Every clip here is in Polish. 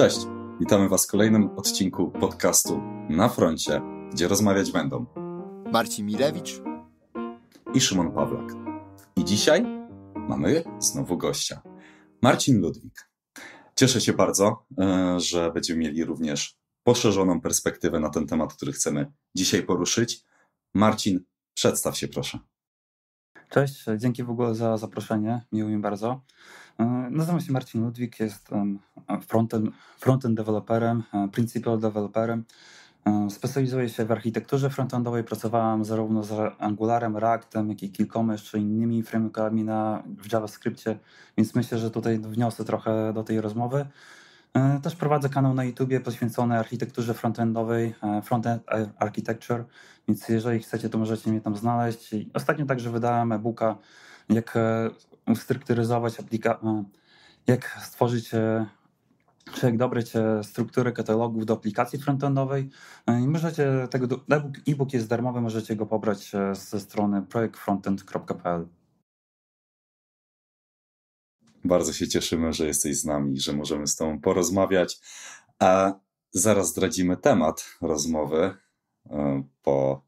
Cześć, witamy Was w kolejnym odcinku podcastu Na Froncie, gdzie rozmawiać będą Marcin Milewicz i Szymon Pawlak. I dzisiaj mamy znowu gościa, Marcin Ludwik. Cieszę się bardzo, e, że będziemy mieli również poszerzoną perspektywę na ten temat, który chcemy dzisiaj poruszyć. Marcin, przedstaw się proszę. Cześć, dzięki w ogóle za zaproszenie, miło mi bardzo. E, nazywam się Marcin Ludwik, jestem frontend, frontend developerem, e, principal developerem. E, specjalizuję się w architekturze frontendowej. Pracowałem zarówno z Angularem, Reactem, jak i kilkoma jeszcze innymi frameworkami na, w JavaScriptie, więc myślę, że tutaj wniosę trochę do tej rozmowy. Też prowadzę kanał na YouTube poświęcony architekturze frontendowej, frontend architecture, więc jeżeli chcecie, to możecie mnie tam znaleźć. Ostatnio także wydałem e-booka, jak ustrukturyzować aplikację, no, jak stworzyć czy e, jak dobrać e, strukturę katalogów do aplikacji frontendowej. No I możecie tego e-book jest darmowy, możecie go pobrać e, ze strony projektfrontend.pl. Bardzo się cieszymy, że jesteś z nami, że możemy z Tobą porozmawiać. A zaraz zdradzimy temat rozmowy, po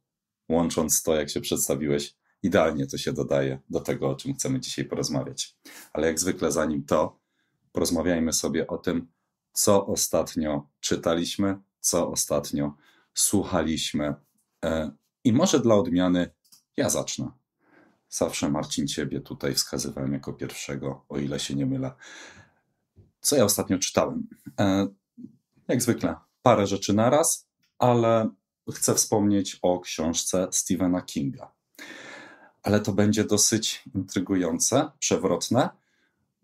łącząc to, jak się przedstawiłeś Idealnie to się dodaje do tego, o czym chcemy dzisiaj porozmawiać. Ale jak zwykle, zanim to, porozmawiajmy sobie o tym, co ostatnio czytaliśmy, co ostatnio słuchaliśmy. E, I może dla odmiany ja zacznę. Zawsze Marcin Ciebie tutaj wskazywałem jako pierwszego, o ile się nie mylę. Co ja ostatnio czytałem? E, jak zwykle, parę rzeczy naraz, ale chcę wspomnieć o książce Stephena Kinga ale to będzie dosyć intrygujące, przewrotne,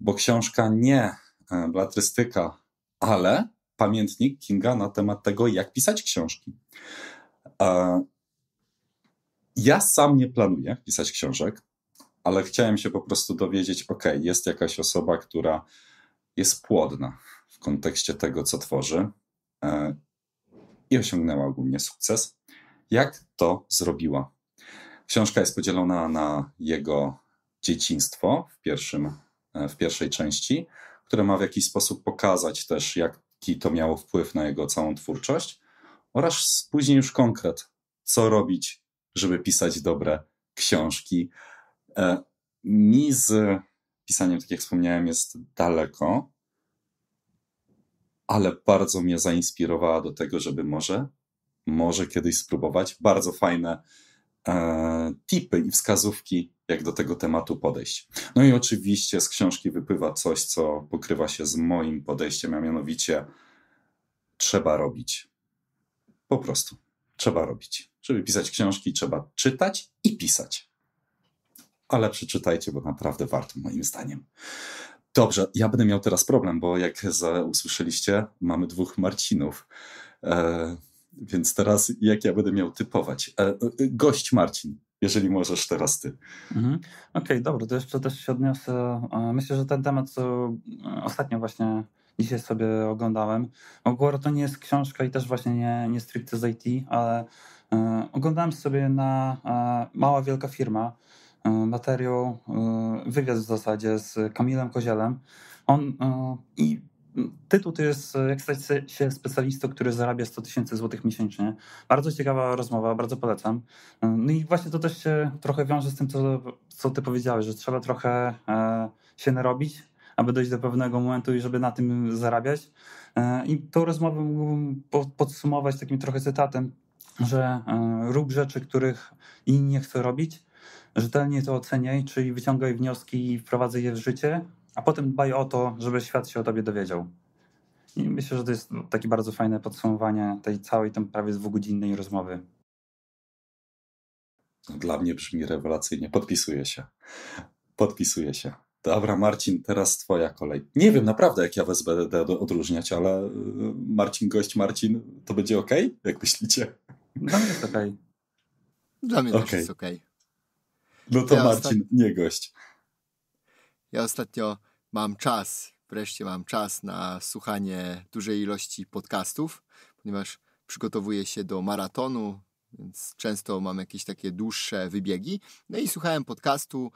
bo książka nie e, blatrystyka, ale pamiętnik Kinga na temat tego, jak pisać książki. E, ja sam nie planuję pisać książek, ale chciałem się po prostu dowiedzieć, ok, jest jakaś osoba, która jest płodna w kontekście tego, co tworzy e, i osiągnęła ogólnie sukces. Jak to zrobiła? Książka jest podzielona na jego dzieciństwo w, pierwszym, e, w pierwszej części, które ma w jakiś sposób pokazać też, jaki to miało wpływ na jego całą twórczość, oraz później już konkret, co robić, żeby pisać dobre książki. E, mi z pisaniem, tak jak wspomniałem, jest daleko, ale bardzo mnie zainspirowała do tego, żeby może, może kiedyś spróbować. Bardzo fajne E, tipy i wskazówki, jak do tego tematu podejść. No i oczywiście z książki wypływa coś, co pokrywa się z moim podejściem, a mianowicie trzeba robić. Po prostu trzeba robić. Żeby pisać książki, trzeba czytać i pisać. Ale przeczytajcie, bo naprawdę warto, moim zdaniem. Dobrze, ja będę miał teraz problem, bo jak usłyszeliście, mamy dwóch Marcinów. E, więc teraz jak ja będę miał typować? E, e, gość Marcin, jeżeli możesz teraz ty. Mhm. Okej, okay, dobra, to jeszcze też się odniosę. E, myślę, że ten temat, co ostatnio właśnie dzisiaj sobie oglądałem. ogóle to nie jest książka i też właśnie nie, nie stricte z IT, ale oglądałem sobie na Mała Wielka Firma materiał, wywiad w zasadzie z Kamilem Kozielem. On i Tytuł to jest e, Jak stać się specjalistą, który zarabia 100 tysięcy złotych miesięcznie. Bardzo ciekawa rozmowa, bardzo polecam. E, no i właśnie to też się trochę wiąże z tym, co, co ty powiedziałeś, że trzeba trochę e, się narobić, aby dojść do pewnego momentu i żeby na tym zarabiać. I tą rozmowę mógłbym podsumować takim trochę cytatem, że rób rzeczy, których inni nie chcą robić, rzetelnie to oceniaj, czyli wyciągaj wnioski i wprowadzaj je w życie, a potem dbaj o to, żeby świat się o tobie dowiedział. I myślę, że to jest takie bardzo fajne podsumowanie tej całej tam prawie dwugodzinnej rozmowy. No, dla mnie brzmi rewelacyjnie. Podpisuję się. Podpisuję się. Dobra, Marcin, teraz twoja kolej. Nie wiem naprawdę, jak ja WSBD odróżniać, ale y, Marcin, gość Marcin, to będzie ok? Jak myślicie? Dla mnie jest ok. Dla mnie okay. też jest ok. No to ja Marcin, ostat... nie gość. Ja ostatnio mam czas, wreszcie mam czas na słuchanie dużej ilości podcastów, ponieważ przygotowuję się do maratonu, więc często mam jakieś takie dłuższe wybiegi. No i słuchałem podcastu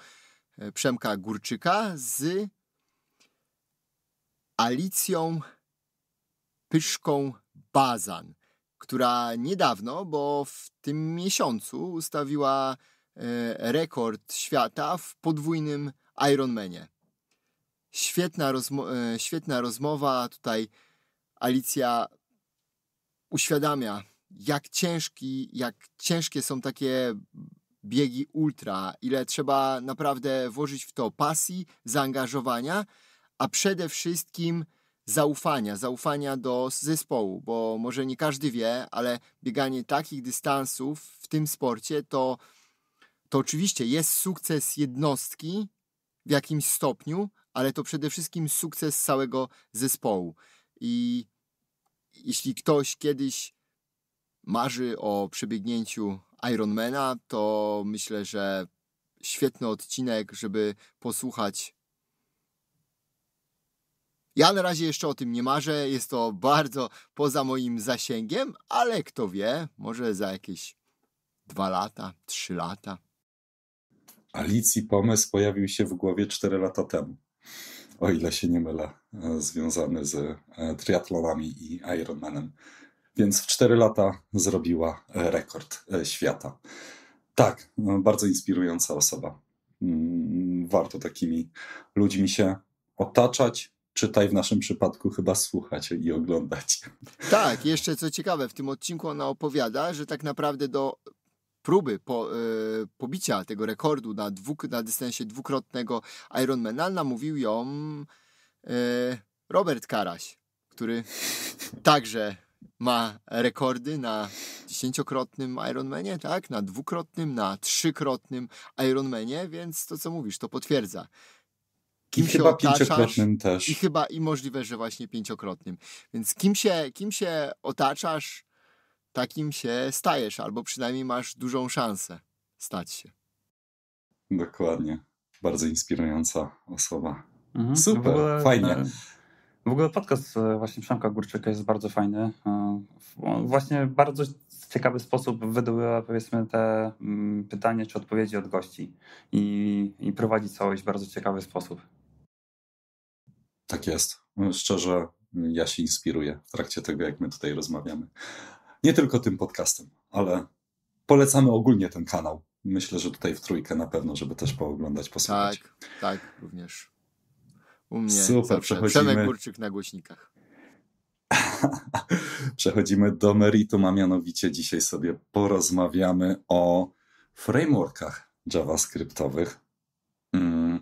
e, Przemka Górczyka z Alicją Pyszką Bazan, która niedawno, bo w tym miesiącu ustawiła e, rekord świata w podwójnym Ironmanie. Świetna, rozmo e, świetna rozmowa. Tutaj Alicja uświadamia, jak ciężki, jak ciężkie są takie biegi ultra, ile trzeba naprawdę włożyć w to pasji, zaangażowania, a przede wszystkim zaufania, zaufania do zespołu, bo może nie każdy wie, ale bieganie takich dystansów w tym sporcie to, to oczywiście jest sukces jednostki w jakimś stopniu, ale to przede wszystkim sukces całego zespołu. I jeśli ktoś kiedyś marzy o przebiegnięciu Ironmana, to myślę, że świetny odcinek, żeby posłuchać. Ja na razie jeszcze o tym nie marzę, jest to bardzo poza moim zasięgiem, ale kto wie, może za jakieś dwa lata, trzy lata. Alicji pomysł pojawił się w głowie cztery lata temu o ile się nie mylę, e, związany z e, triatlonami i Ironmanem. Więc w 4 lata zrobiła e, rekord świata. Tak, no, bardzo inspirująca osoba. Mm, warto takimi ludźmi się otaczać, czytaj w naszym przypadku chyba słuchać i oglądać. Tak, jeszcze co ciekawe, w tym odcinku ona opowiada, że tak naprawdę do próby po, y, pobicia tego rekordu na, dwu, na dystansie dwukrotnego Ironmana namówił ją y, Robert Karaś, który także ma rekordy na dziesięciokrotnym Ironmanie, tak? Na dwukrotnym, na trzykrotnym Ironmanie, więc to co mówisz, to potwierdza. Kim I się chyba otaczasz, pięciokrotnym też. I chyba i możliwe, że właśnie pięciokrotnym. Więc kim się, kim się otaczasz, takim się stajesz, albo przynajmniej masz dużą szansę stać się. Dokładnie. Bardzo inspirująca osoba. Mhm. No Super, w ogóle, fajnie. E, w ogóle podcast e, właśnie Przemka Górczyka jest bardzo fajny. E, właśnie bardzo ciekawy sposób wydobywa powiedzmy te mm, pytania czy odpowiedzi od gości i, i prowadzi całość w bardzo ciekawy sposób. Tak jest. No, szczerze, ja się inspiruję w trakcie tego, jak my tutaj rozmawiamy. Nie tylko tym podcastem, ale polecamy ogólnie ten kanał. Myślę, że tutaj w trójkę na pewno, żeby też pooglądać, posłuchać. Tak, tak, również. U mnie Super, przechodzimy. Przemek kurczyk na głośnikach. przechodzimy do meritum, a mianowicie dzisiaj sobie porozmawiamy o frameworkach javascriptowych. Mm.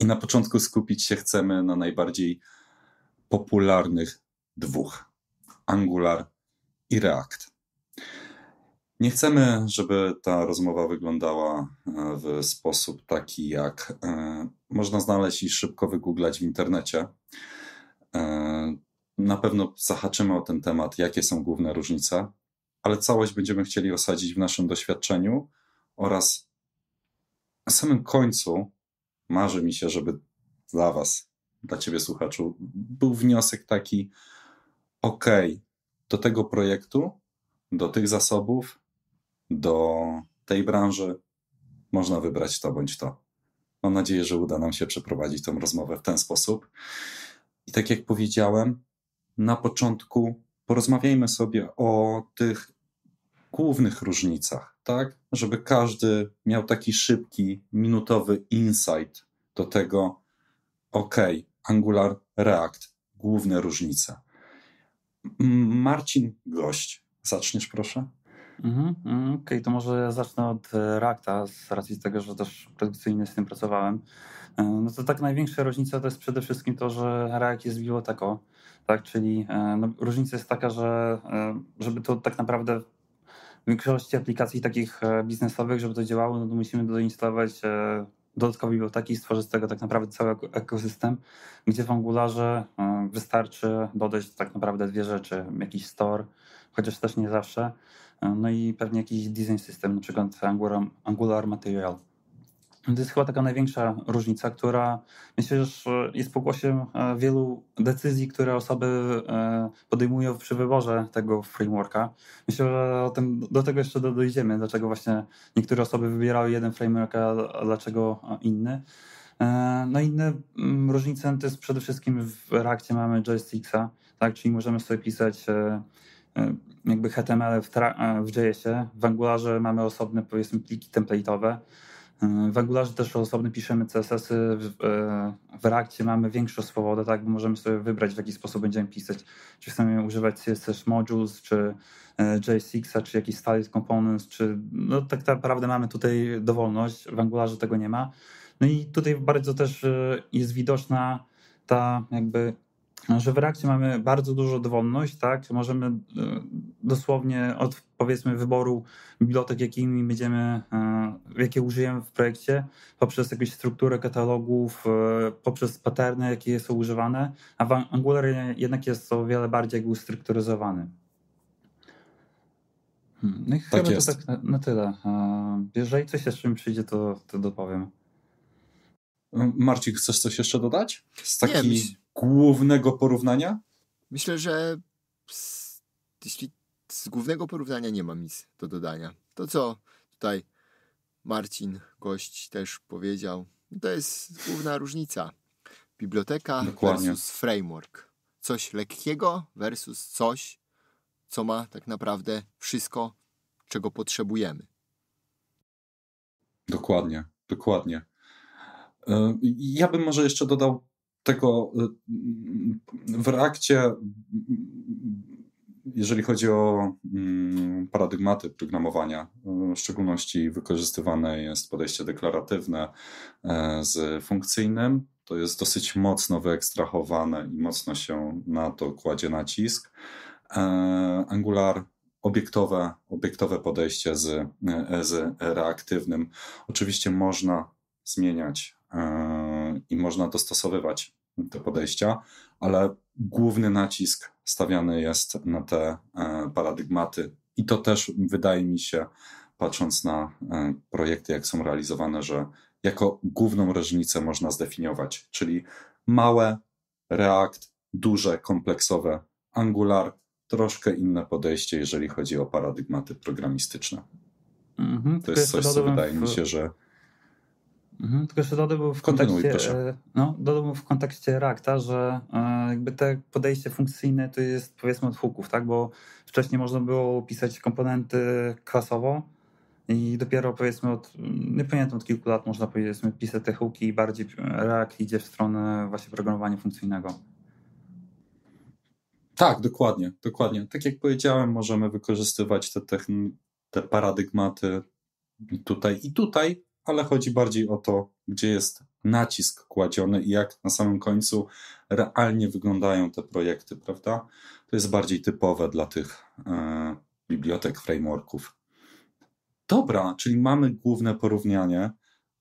I na początku skupić się chcemy na najbardziej popularnych dwóch: Angular i React. Nie chcemy, żeby ta rozmowa wyglądała e, w sposób taki, jak e, można znaleźć i szybko wygooglać w internecie. E, na pewno zahaczymy o ten temat, jakie są główne różnice, ale całość będziemy chcieli osadzić w naszym doświadczeniu oraz na samym końcu marzy mi się, żeby dla Was, dla Ciebie słuchaczu, był wniosek taki: okej, okay, do tego projektu, do tych zasobów, do tej branży można wybrać to bądź to. Mam nadzieję, że uda nam się przeprowadzić tą rozmowę w ten sposób. I tak jak powiedziałem, na początku porozmawiajmy sobie o tych głównych różnicach, tak? Żeby każdy miał taki szybki, minutowy insight do tego, ok, Angular, React, główne różnice. Marcin Gość. Zaczniesz, proszę. Mhm, mm, Okej, okay, to może zacznę od e, Reacta, z racji tego, że też produkcyjnie z tym pracowałem. E, no to tak największa różnica to jest przede wszystkim to, że React jest biblioteką, tak? Czyli e, no, różnica jest taka, że żeby to tak naprawdę w większości aplikacji takich biznesowych, żeby to działało, no to musimy doinstalować dodatkowej biblioteki stworzy z tego tak naprawdę cały ekosystem, gdzie w Angularze e, wystarczy dodać tak naprawdę dwie rzeczy, jakiś store, chociaż też nie zawsze, e, no i pewnie jakiś design system, na przykład Angular, Angular Material. To jest chyba taka największa różnica, która myślę, że jest pokłosiem e, wielu decyzji, które osoby e, podejmują przy wyborze tego frameworka. Myślę, że do tego jeszcze dojdziemy, dlaczego właśnie niektóre osoby wybierały jeden framework, a dlaczego e, inny. No inne mm, różnice no to jest przede wszystkim w Reactie mamy JSX, tak? czyli możemy sobie pisać jakby HTML w, w JS-ie, w Angularze mamy osobne powiedzmy pliki template'owe, w Angularze też osobno piszemy CSS-y, w, w Reactie mamy większą swobodę, tak, bo możemy sobie wybrać, w jaki sposób będziemy pisać. Czy chcemy używać CSS modules, czy e, JSX, czy jakiś styled components, czy no, tak naprawdę mamy tutaj dowolność, w Angularze tego nie ma. No i tutaj bardzo też e, jest widoczna ta jakby że w reakcji mamy bardzo dużo dowolność, tak? Możemy e, dosłownie od powiedzmy wyboru bibliotek, jakimi będziemy, e, jakie użyjemy w projekcie, poprzez jakąś strukturę katalogów, e, poprzez paterny, jakie są używane, a w Angular jednak jest to o wiele bardziej jakby ustrukturyzowany. Hmm, no i tak chyba jest. to tak na, na, tyle. Jeżeli coś jeszcze mi przyjdzie, to, to dopowiem. Marcin, chcesz coś jeszcze dodać? Z Nie, głównego porównania? Myślę, że z, jeśli z głównego porównania nie mam nic do dodania. To, co tutaj Marcin, gość, też powiedział, to jest główna różnica. Biblioteka Dokładnie. versus framework. Coś lekkiego versus coś, co ma tak naprawdę wszystko, czego potrzebujemy. Dokładnie, dokładnie. E, ja bym może jeszcze dodał tego y, w reakcie, jeżeli chodzi o mm, paradygmaty programowania, y, w szczególności wykorzystywane jest podejście deklaratywne e, z funkcyjnym. To jest dosyć mocno wyekstrahowane i mocno się na to kładzie nacisk. E, Angular obiektowe, obiektowe podejście z, e, z reaktywnym. Oczywiście można zmieniać i można dostosowywać te podejścia, ale główny nacisk stawiany jest na te e, paradygmaty i to też wydaje mi się, patrząc na e, projekty, jak są realizowane, że jako główną różnicę można zdefiniować, czyli małe React, duże, kompleksowe Angular, troszkę inne podejście, jeżeli chodzi o paradygmaty programistyczne. Mm -hmm, to jest coś, co wydaje mi się, że Mhm, tylko jeszcze dodałbym w kontekście, e, no, w kontekście Reacta, że e, jakby te podejście funkcyjne to jest powiedzmy od huków, tak? bo wcześniej można było pisać komponenty klasowo i dopiero powiedzmy od, nie pamiętam, od kilku lat można powiedzmy pisać te huki i bardziej e, React idzie w stronę właśnie programowania funkcyjnego. Tak, dokładnie, dokładnie. Tak jak powiedziałem, możemy wykorzystywać te, te paradygmaty tutaj i tutaj ale chodzi bardziej o to, gdzie jest nacisk kładziony i jak na samym końcu realnie wyglądają te projekty, prawda? To jest bardziej typowe dla tych e, bibliotek, frameworków. Dobra, czyli mamy główne porównanie.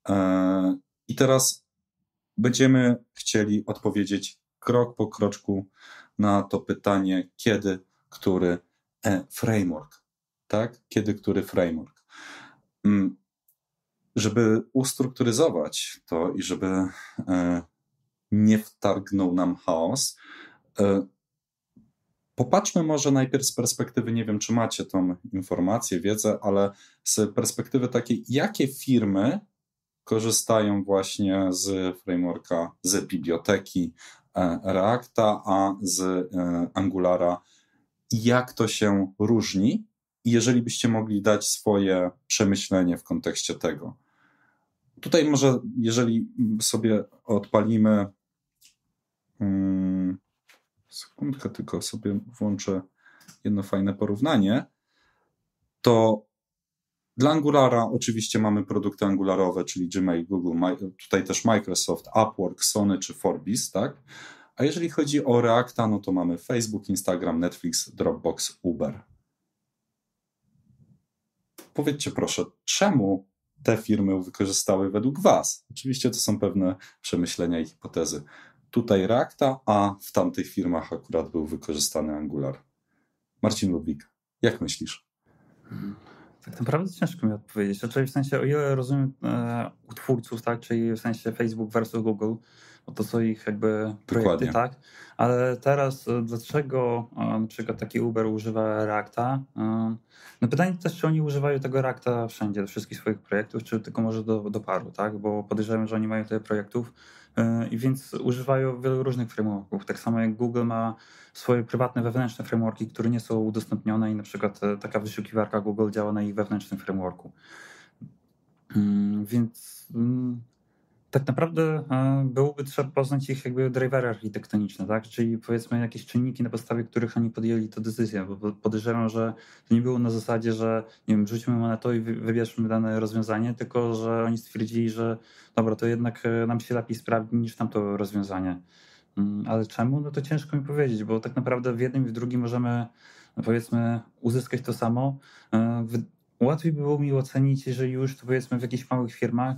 E, I teraz będziemy chcieli odpowiedzieć krok po kroczku na to pytanie, kiedy który e, framework, tak? Kiedy który framework. Mm, żeby ustrukturyzować to i żeby e, nie wtargnął nam chaos, e, Popatrzmy może najpierw z perspektywy, nie wiem czy macie tą informację, wiedzę, ale z perspektywy takiej, jakie firmy korzystają właśnie z frameworka, z biblioteki e, Reacta, a z Angulara jak to się różni. I jeżeli byście mogli dać swoje przemyślenie w kontekście tego. Tutaj może, jeżeli sobie odpalimy. Mm, sekundkę, tylko sobie włączę jedno fajne porównanie. To dla Angulara oczywiście mamy produkty angularowe, czyli Gmail, Google, tutaj też Microsoft, Upwork, Sony czy Forbes, tak? A jeżeli chodzi o Reacta, no to mamy Facebook, Instagram, Netflix, Dropbox, Uber. Powiedzcie proszę, czemu te firmy wykorzystały według Was. Oczywiście to są pewne przemyślenia i hipotezy. Tutaj Reacta, a w tamtych firmach akurat był wykorzystany Angular. Marcin Ludwik, jak myślisz? Hmm. Tak naprawdę ciężko mi odpowiedzieć. Znaczy w sensie, o ile rozumiem e, u twórców, tak, czyli w sensie Facebook versus Google, no to są ich jakby projekty, Dokładnie. tak? Ale teraz e, dlaczego e, na przykład taki Uber używa Reacta? E, no pytanie też, czy oni używają tego Reacta wszędzie, do wszystkich swoich projektów, czy tylko może do, do paru, tak? Bo podejrzewam, że oni mają tyle projektów, i więc używają wielu różnych frameworków. Tak samo jak Google ma swoje prywatne, wewnętrzne frameworki, które nie są udostępnione i na przykład taka wyszukiwarka Google działa na ich wewnętrznym frameworku. Mm, więc mm, tak naprawdę e, byłoby trzeba poznać ich jakby drivery architektoniczne, tak? czyli powiedzmy jakieś czynniki, na podstawie których oni podjęli tę decyzję, bo podejrzewam, że to nie było na zasadzie, że nie wiem, rzućmy monetą i wybierzmy dane rozwiązanie, tylko że oni stwierdzili, że dobra, to jednak e, nam się lepiej sprawdzi niż tamto rozwiązanie. Mm, ale czemu? No to ciężko mi powiedzieć, bo tak naprawdę w jednym i w drugim możemy no powiedzmy uzyskać to samo. E, łatwiej by było mi ocenić, jeżeli już to powiedzmy w jakichś małych firmach,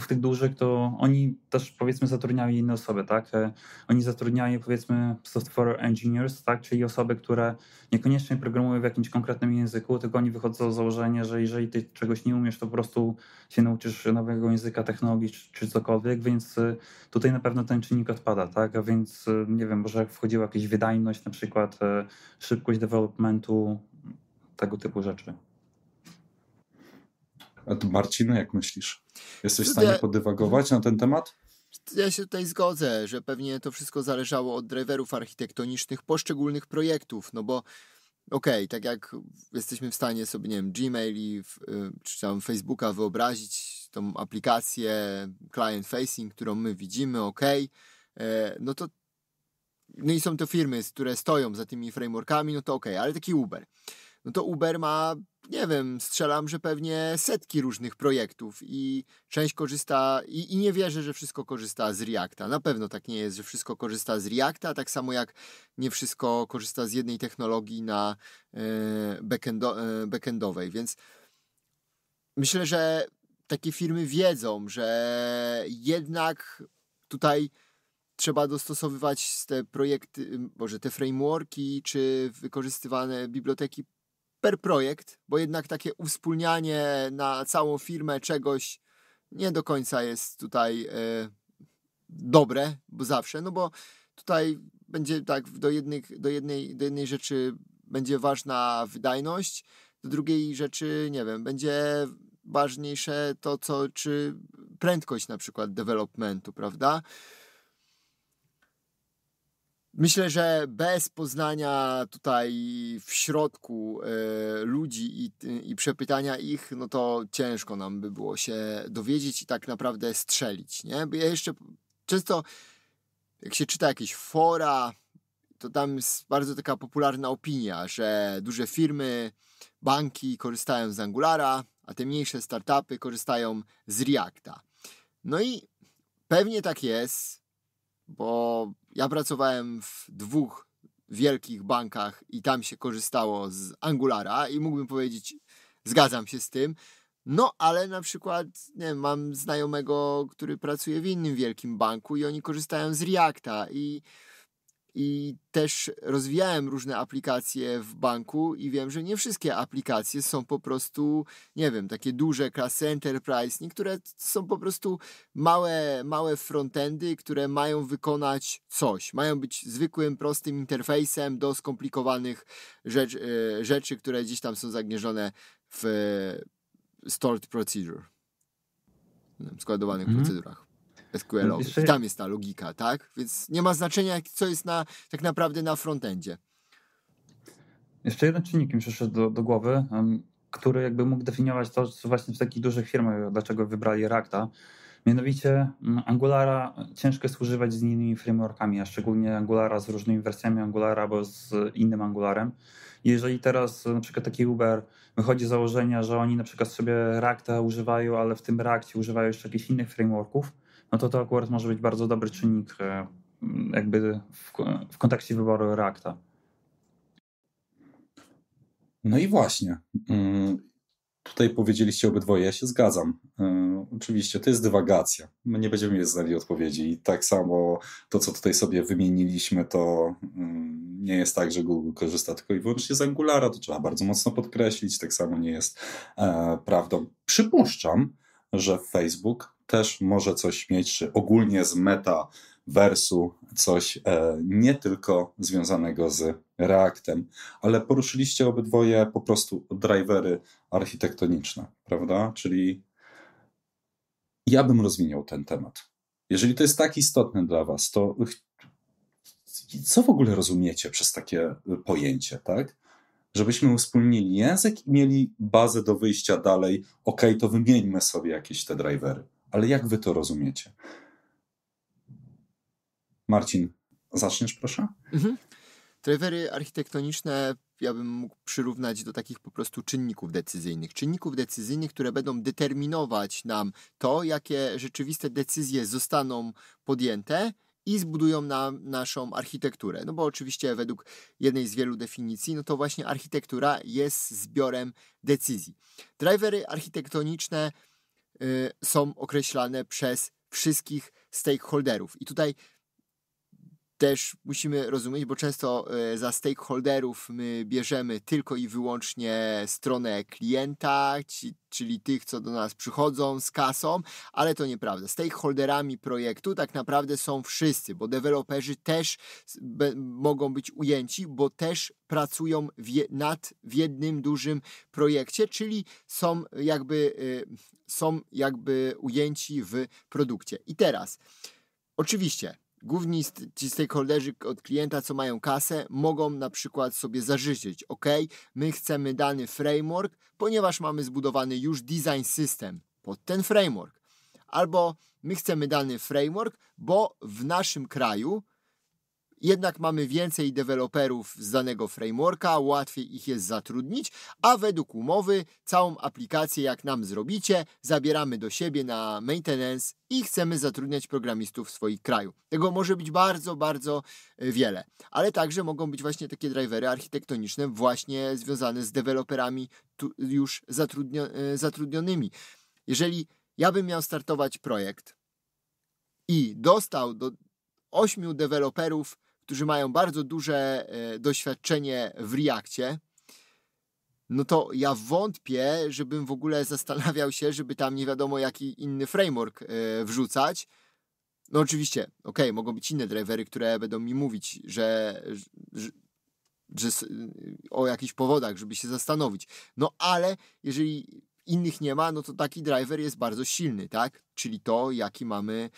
w tych dużych, to oni też powiedzmy zatrudniają inne osoby, tak? E, oni zatrudniają powiedzmy software engineers, tak? Czyli osoby, które niekoniecznie programują w jakimś konkretnym języku, tylko oni wychodzą z założenia, że jeżeli ty czegoś nie umiesz, to po prostu się nauczysz nowego języka, technologii czy, czy cokolwiek, więc e, tutaj na pewno ten czynnik odpada, tak? A więc e, nie wiem, może jak wchodziła jakaś wydajność, na przykład szybkość developmentu, tego typu rzeczy. Marcin, jak myślisz? Jesteś w stanie podywagować na ten temat? Ja się tutaj zgodzę, że pewnie to wszystko zależało od driverów architektonicznych poszczególnych projektów, no bo okej, okay, tak jak jesteśmy w stanie sobie, nie wiem, Gmail i y, czy tam Facebooka wyobrazić tą aplikację client facing, którą my widzimy, okej, okay, e, no to no i są to firmy, które stoją za tymi frameworkami, no to okej, okay, ale taki Uber no to Uber ma, nie wiem, strzelam, że pewnie setki różnych projektów i część korzysta, i, i nie wierzę, że wszystko korzysta z Reacta. Na pewno tak nie jest, że wszystko korzysta z Reacta, tak samo jak nie wszystko korzysta z jednej technologii na e, backendo, e, backendowej, więc myślę, że takie firmy wiedzą, że jednak tutaj trzeba dostosowywać te projekty, może te frameworki, czy wykorzystywane biblioteki per projekt, bo jednak takie uwspólnianie na całą firmę czegoś nie do końca jest tutaj e, dobre, bo zawsze, no bo tutaj będzie tak, do, jednych, do, jednej, do jednej rzeczy będzie ważna wydajność, do drugiej rzeczy, nie wiem, będzie ważniejsze to, co, czy prędkość na przykład developmentu, prawda? Myślę, że bez poznania tutaj w środku e, ludzi i, i przepytania ich, no to ciężko nam by było się dowiedzieć i tak naprawdę strzelić, nie? Bo ja jeszcze często, jak się czyta jakieś fora, to tam jest bardzo taka popularna opinia, że duże firmy, banki korzystają z Angulara, a te mniejsze startupy korzystają z Reacta. No i pewnie tak jest, bo ja pracowałem w dwóch wielkich bankach i tam się korzystało z Angulara i mógłbym powiedzieć, zgadzam się z tym. No, ale na przykład nie wiem, mam znajomego, który pracuje w innym wielkim banku i oni korzystają z Reacta i i też rozwijałem różne aplikacje w banku i wiem, że nie wszystkie aplikacje są po prostu, nie wiem, takie duże klasy enterprise, niektóre są po prostu małe, małe frontendy, które mają wykonać coś, mają być zwykłym, prostym interfejsem do skomplikowanych rzecz, e, rzeczy, które gdzieś tam są zagnieżone w stored procedure, składowanych mhm. procedurach. SQL-owych. I tam jest ta logika, tak? Więc nie ma znaczenia, co jest na, tak naprawdę na frontendzie. Jeszcze jeden czynnik mi przyszedł do, do głowy, um, który jakby mógł definiować to, co właśnie w takich dużych firmach, dlaczego wybrali Reacta. Mianowicie mm, Angulara ciężko jest używać z innymi frameworkami, a szczególnie Angulara z różnymi wersjami Angulara albo z innym Angularem. Jeżeli teraz e, na przykład taki Uber wychodzi z założenia, że oni na przykład sobie Reacta używają, ale w tym Reactie używają jeszcze jakichś innych frameworków, no to to akurat może być bardzo dobry czynnik e, jakby w, w kontekście wyboru Reacta. No i właśnie. Mm, tutaj powiedzieliście obydwoje, ja się zgadzam. E, oczywiście to jest dywagacja. My nie będziemy znali odpowiedzi. I tak samo to, co tutaj sobie wymieniliśmy, to mm, nie jest tak, że Google korzysta tylko i wyłącznie z Angulara. To trzeba bardzo mocno podkreślić. Tak samo nie jest e, prawdą. Przypuszczam, że Facebook też może coś mieć ogólnie z meta metaversu coś e, nie tylko związanego z Reactem, ale poruszyliście obydwoje po prostu drivery architektoniczne, prawda? Czyli ja bym rozwinął ten temat. Jeżeli to jest tak istotne dla Was, to co w ogóle rozumiecie przez takie e, pojęcie, tak? Żebyśmy uspólnili język i mieli bazę do wyjścia dalej. Ok, to wymieńmy sobie jakieś te drivery. Ale jak wy to rozumiecie? Marcin, zaczniesz proszę? Mhm. Trewery architektoniczne ja bym mógł przyrównać do takich po prostu czynników decyzyjnych. Czynników decyzyjnych, które będą determinować nam to, jakie rzeczywiste decyzje zostaną podjęte i zbudują nam naszą architekturę. No bo oczywiście według jednej z wielu definicji, no to właśnie architektura jest zbiorem decyzji. Drivery architektoniczne Y, są określane przez wszystkich stakeholderów. I tutaj też musimy rozumieć, bo często e, za stakeholderów my bierzemy tylko i wyłącznie stronę klienta, czyli tych, co do nas przychodzą z kasą, ale to nieprawda. Stakeholderami projektu tak naprawdę są wszyscy, bo deweloperzy też mogą być ujęci, bo też pracują w nad w jednym dużym projekcie, czyli są jakby, e, są jakby ujęci w produkcie. I teraz, oczywiście, główni ci stakeholderzy od klienta, co mają kasę, mogą na przykład sobie zażyczyć, ok, my chcemy dany framework, ponieważ mamy zbudowany już design system pod ten framework. Albo my chcemy dany framework, bo w naszym kraju jednak mamy więcej deweloperów z danego frameworka, łatwiej ich jest zatrudnić, a według umowy całą aplikację, jak nam zrobicie, zabieramy do siebie na maintenance i chcemy zatrudniać programistów w swoich kraju. Tego może być bardzo, bardzo e, wiele, ale także mogą być właśnie takie drivery architektoniczne, właśnie związane z deweloperami już zatrudnio e, zatrudnionymi. Jeżeli ja bym miał startować projekt i dostał do ośmiu deweloperów którzy mają bardzo duże e, doświadczenie w Reakcie, no to ja wątpię, żebym w ogóle zastanawiał się, żeby tam nie wiadomo jaki inny framework e, wrzucać. No oczywiście, ok, mogą być inne drivery, które będą mi mówić, że, że, że y, o jakichś powodach, żeby się zastanowić. No ale jeżeli innych nie ma, no to taki driver jest bardzo silny, tak? Czyli to, jaki mamy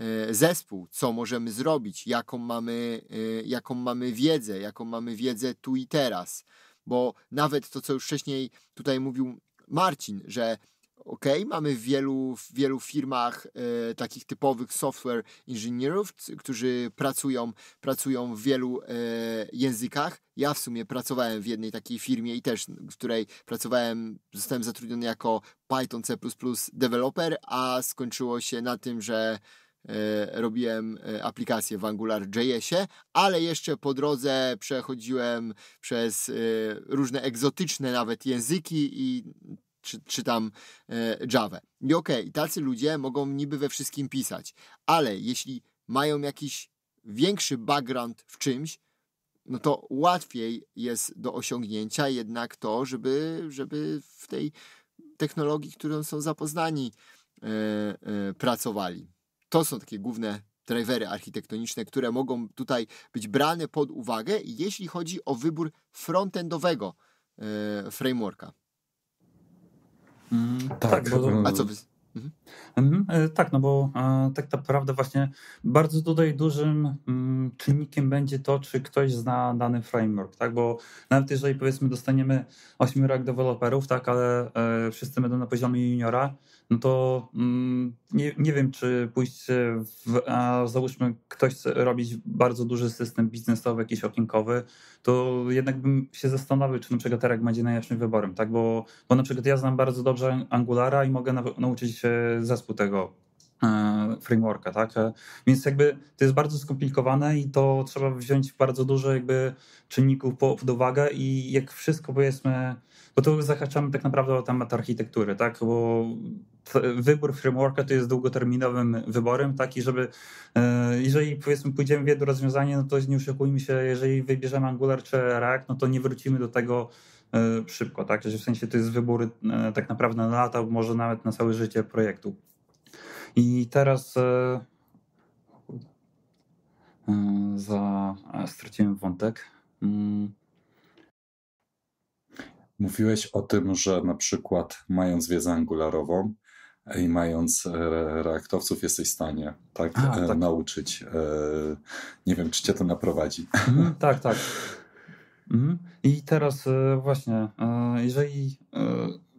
E, zespół, co możemy zrobić, jaką mamy, e, jaką mamy wiedzę, jaką mamy wiedzę tu i teraz. Bo nawet to, co już wcześniej tutaj mówił Marcin, że ok, mamy w wielu, w wielu firmach e, takich typowych software inżynierów, którzy pracują, pracują w wielu e, językach. Ja w sumie pracowałem w jednej takiej firmie i też, w której pracowałem, zostałem zatrudniony jako Python C++ developer, a skończyło się na tym, że E, robiłem e, aplikację w AngularJS-ie, ale jeszcze po drodze przechodziłem przez e, różne egzotyczne nawet języki i czy, czytam Java. I okej, okay, tacy ludzie mogą niby we wszystkim pisać, ale jeśli mają jakiś większy background w czymś, no to łatwiej jest do osiągnięcia jednak to, żeby, żeby w tej technologii, którą są zapoznani, pracowali. To są takie główne drivery architektoniczne, które mogą tutaj być brane pod uwagę, jeśli chodzi o wybór frontendowego e, frameworka. Mm, tak. tak bo... Mm. A co wy... Mhm. Mhm, e, tak, no bo tak naprawdę właśnie bardzo tutaj dużym mm, czynnikiem będzie to, czy ktoś zna dany framework, tak, bo nawet jeżeli powiedzmy dostaniemy 8 React deweloperów, tak, ale e, wszyscy będą na poziomie juniora, no to mm, nie, nie wiem, czy pójść w, a załóżmy ktoś chce robić bardzo duży system biznesowy, jakiś okienkowy, to jednak bym się zastanawiał, czy na przykład Terek będzie najlepszym wyborem, tak, bo, bo na przykład ja znam bardzo dobrze Angulara i mogę nauczyć nauczyć zespół tego e, frameworka, tak? E, więc jakby to jest bardzo skomplikowane i to trzeba wziąć bardzo dużo jakby czynników pod uwagę i jak wszystko powiedzmy bo tu zahaczamy tak naprawdę o temat architektury, tak? Bo wybór frameworka to jest długoterminowym wyborem, tak? I żeby, e, jeżeli powiedzmy pójdziemy w jedno rozwiązanie, no to nie oszukujmy się, jeżeli wybierzemy Angular czy React, no to nie wrócimy do tego e, szybko, tak? w sensie to jest wybór e, tak naprawdę na lata, może nawet na całe życie projektu. I teraz za straciłem wątek. Mm. Mówiłeś o tym, że na przykład mając wiedzę angularową e, i mając e, reaktowców jesteś w stanie tak, A, e, tak. nauczyć. E, nie wiem, czy cię to naprowadzi. Mm, tak, tak. Mm. I teraz e, właśnie, jeżeli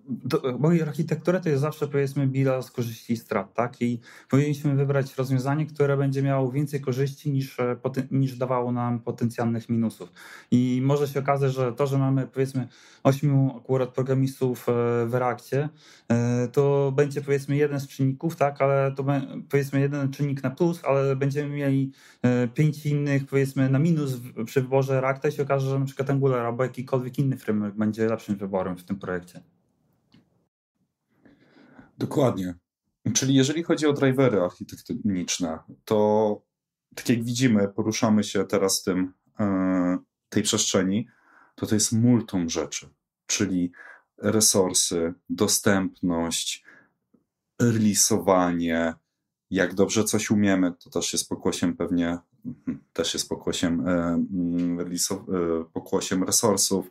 do, bo architektura to jest zawsze powiedzmy bilans korzyści i strat, tak? I powinniśmy wybrać rozwiązanie, które będzie miało więcej korzyści niż, e, niż dawało nam potencjalnych minusów. I może się okazać, że to, że mamy powiedzmy ośmiu akurat programistów e, w Reakcie, e, to będzie powiedzmy jeden z czynników, tak? Ale to powiedzmy jeden czynnik na plus, ale będziemy mieli pięć innych powiedzmy na minus przy wyborze Reacta i się okaże, że na przykład Angular albo jakikolwiek inny framework będzie lepszym wyborem w tym projekcie. Dokładnie. Czyli jeżeli chodzi o drivery architektoniczne, to tak jak widzimy, poruszamy się teraz tym, e, tej przestrzeni, to to jest multum rzeczy, czyli resursy, dostępność, releasowanie, jak dobrze coś umiemy, to też jest pokłosiem pewnie, hmm, też jest pokłosiem, e, mm, e, pokłosiem resursów,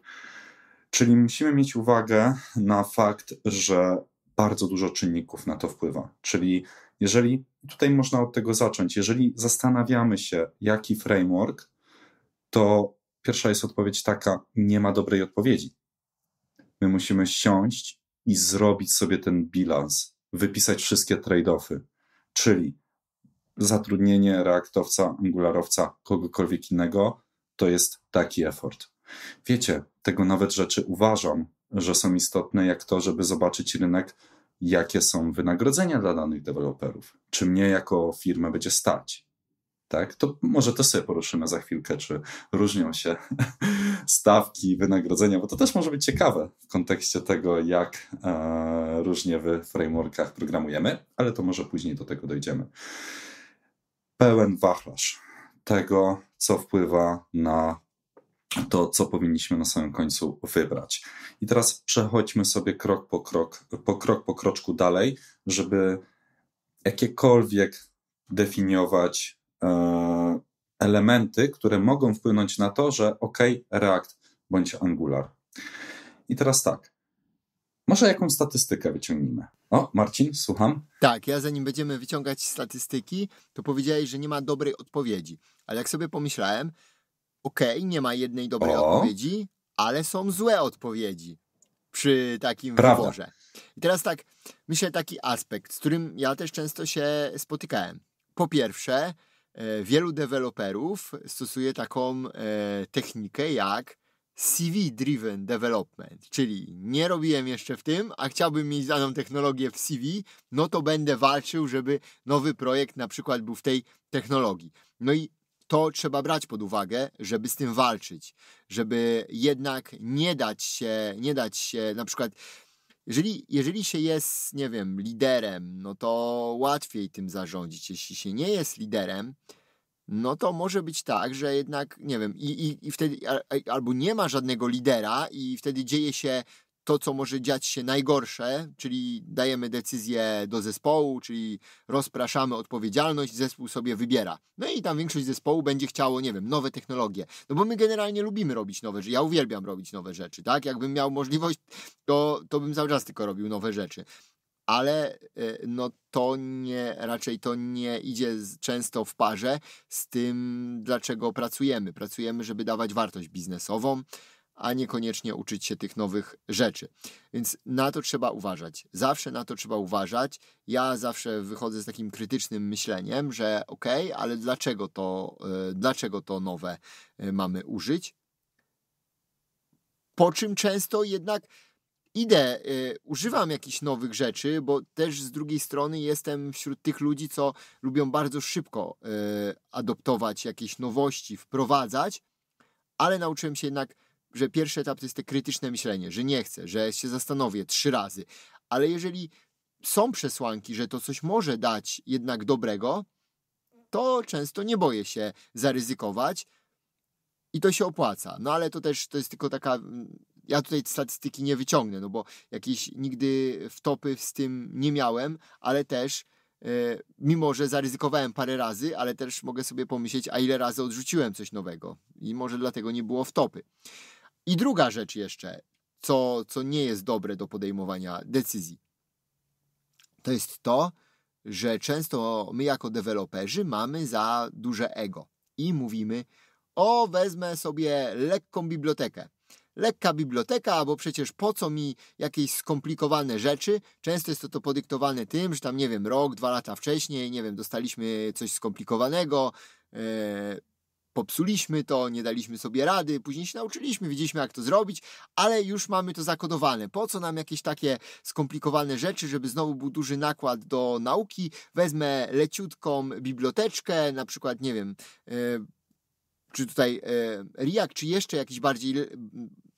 czyli musimy mieć uwagę na fakt, że bardzo dużo czynników na to wpływa. Czyli jeżeli, tutaj można od tego zacząć, jeżeli zastanawiamy się, jaki framework, to pierwsza jest odpowiedź taka: nie ma dobrej odpowiedzi. My musimy siąść i zrobić sobie ten bilans, wypisać wszystkie trade-offy, czyli zatrudnienie reaktowca, angularowca, kogokolwiek innego, to jest taki effort. Wiecie, tego nawet rzeczy uważam, że są istotne, jak to, żeby zobaczyć rynek, jakie są wynagrodzenia dla danych deweloperów. Czy mnie jako firmę będzie stać? Tak? To może to sobie poruszymy za chwilkę, czy różnią się stawki, wynagrodzenia, bo to też może być ciekawe w kontekście tego, jak e, różnie w frameworkach programujemy, ale to może później do tego dojdziemy. Pełen wachlarz tego, co wpływa na to, co powinniśmy na samym końcu wybrać. I teraz przechodźmy sobie krok po krok, po krok po kroczku dalej, żeby jakiekolwiek definiować e, elementy, które mogą wpłynąć na to, że OK, React bądź Angular. I teraz tak. Może jaką statystykę wyciągnijmy? O, Marcin, słucham. Tak, ja zanim będziemy wyciągać statystyki, to powiedziałeś, że nie ma dobrej odpowiedzi. Ale jak sobie pomyślałem, Okej, nie ma jednej dobrej O. odpowiedzi, ale są złe odpowiedzi przy takim Prawda. wyborze. I teraz tak, myślę taki aspekt, z którym ja też często się spotykałem. Po pierwsze, e, wielu deweloperów stosuje taką e, technikę jak CV-driven development, czyli nie robiłem jeszcze w tym, a chciałbym mieć daną technologię w CV, no to będę walczył, żeby nowy projekt na przykład był w tej technologii. No i to trzeba brać pod uwagę, żeby z tym walczyć, żeby jednak nie dać się, nie dać się na przykład jeżeli, jeżeli się jest, nie wiem, liderem, no to łatwiej tym zarządzić. Jeśli się nie jest liderem, no to może być tak, że jednak, nie wiem, i, i, i wtedy albo nie ma żadnego lidera, i wtedy dzieje się to, co może dziać się najgorsze, czyli dajemy decyzję do zespołu, czyli rozpraszamy odpowiedzialność, zespół sobie wybiera. No i tam większość zespołu będzie chciało, nie wiem, nowe technologie. No bo my generalnie lubimy robić nowe rzeczy. Ja uwielbiam robić nowe rzeczy, tak? Jakbym miał możliwość, to, to bym cały czas tylko robił nowe rzeczy. Ale e, no to nie, raczej to nie idzie często w parze z tym, dlaczego pracujemy. Pracujemy, żeby dawać wartość biznesową, a niekoniecznie uczyć się tych nowych rzeczy. Więc na to trzeba uważać. Zawsze na to trzeba uważać. Ja zawsze wychodzę z takim krytycznym myśleniem, że okej, okay, ale dlaczego to, e, dlaczego to nowe e, mamy użyć? Po czym często jednak idę, e, używam jakichś nowych rzeczy, bo też z drugiej strony jestem wśród tych ludzi, co lubią bardzo szybko adoptować jakieś nowości, wprowadzać, ale nauczyłem się jednak że pierwszy etap to jest te krytyczne myślenie, że nie chcę, że się zastanowię trzy razy, ale jeżeli są przesłanki, że to coś może dać jednak dobrego, to często nie boję się zaryzykować i to się opłaca. No ale to też to jest tylko taka. Mm, ja tutaj statystyki nie wyciągnę, no bo jakieś nigdy wtopy z tym nie miałem, ale też e, mimo, że zaryzykowałem parę razy, ale też mogę sobie pomyśleć, a ile razy odrzuciłem coś nowego i może dlatego nie było wtopy. topy. I druga rzecz jeszcze, co, co nie jest dobre do podejmowania decyzji, to jest to, że często my jako deweloperzy mamy za duże ego i mówimy, o wezmę sobie lekką bibliotekę. Lekka biblioteka, bo przecież po co mi jakieś skomplikowane rzeczy? Często jest to, to podyktowane tym, że tam, nie wiem, rok, dwa lata wcześniej, nie wiem, dostaliśmy coś skomplikowanego, yy, popsuliśmy to, nie daliśmy sobie rady, później się nauczyliśmy, wiedzieliśmy jak to zrobić, ale już mamy to zakodowane. Po co nam jakieś takie skomplikowane rzeczy, żeby znowu był duży nakład do nauki? Wezmę leciutką biblioteczkę, na przykład, nie wiem, yy, czy tutaj yy, czy jeszcze jakiś bardziej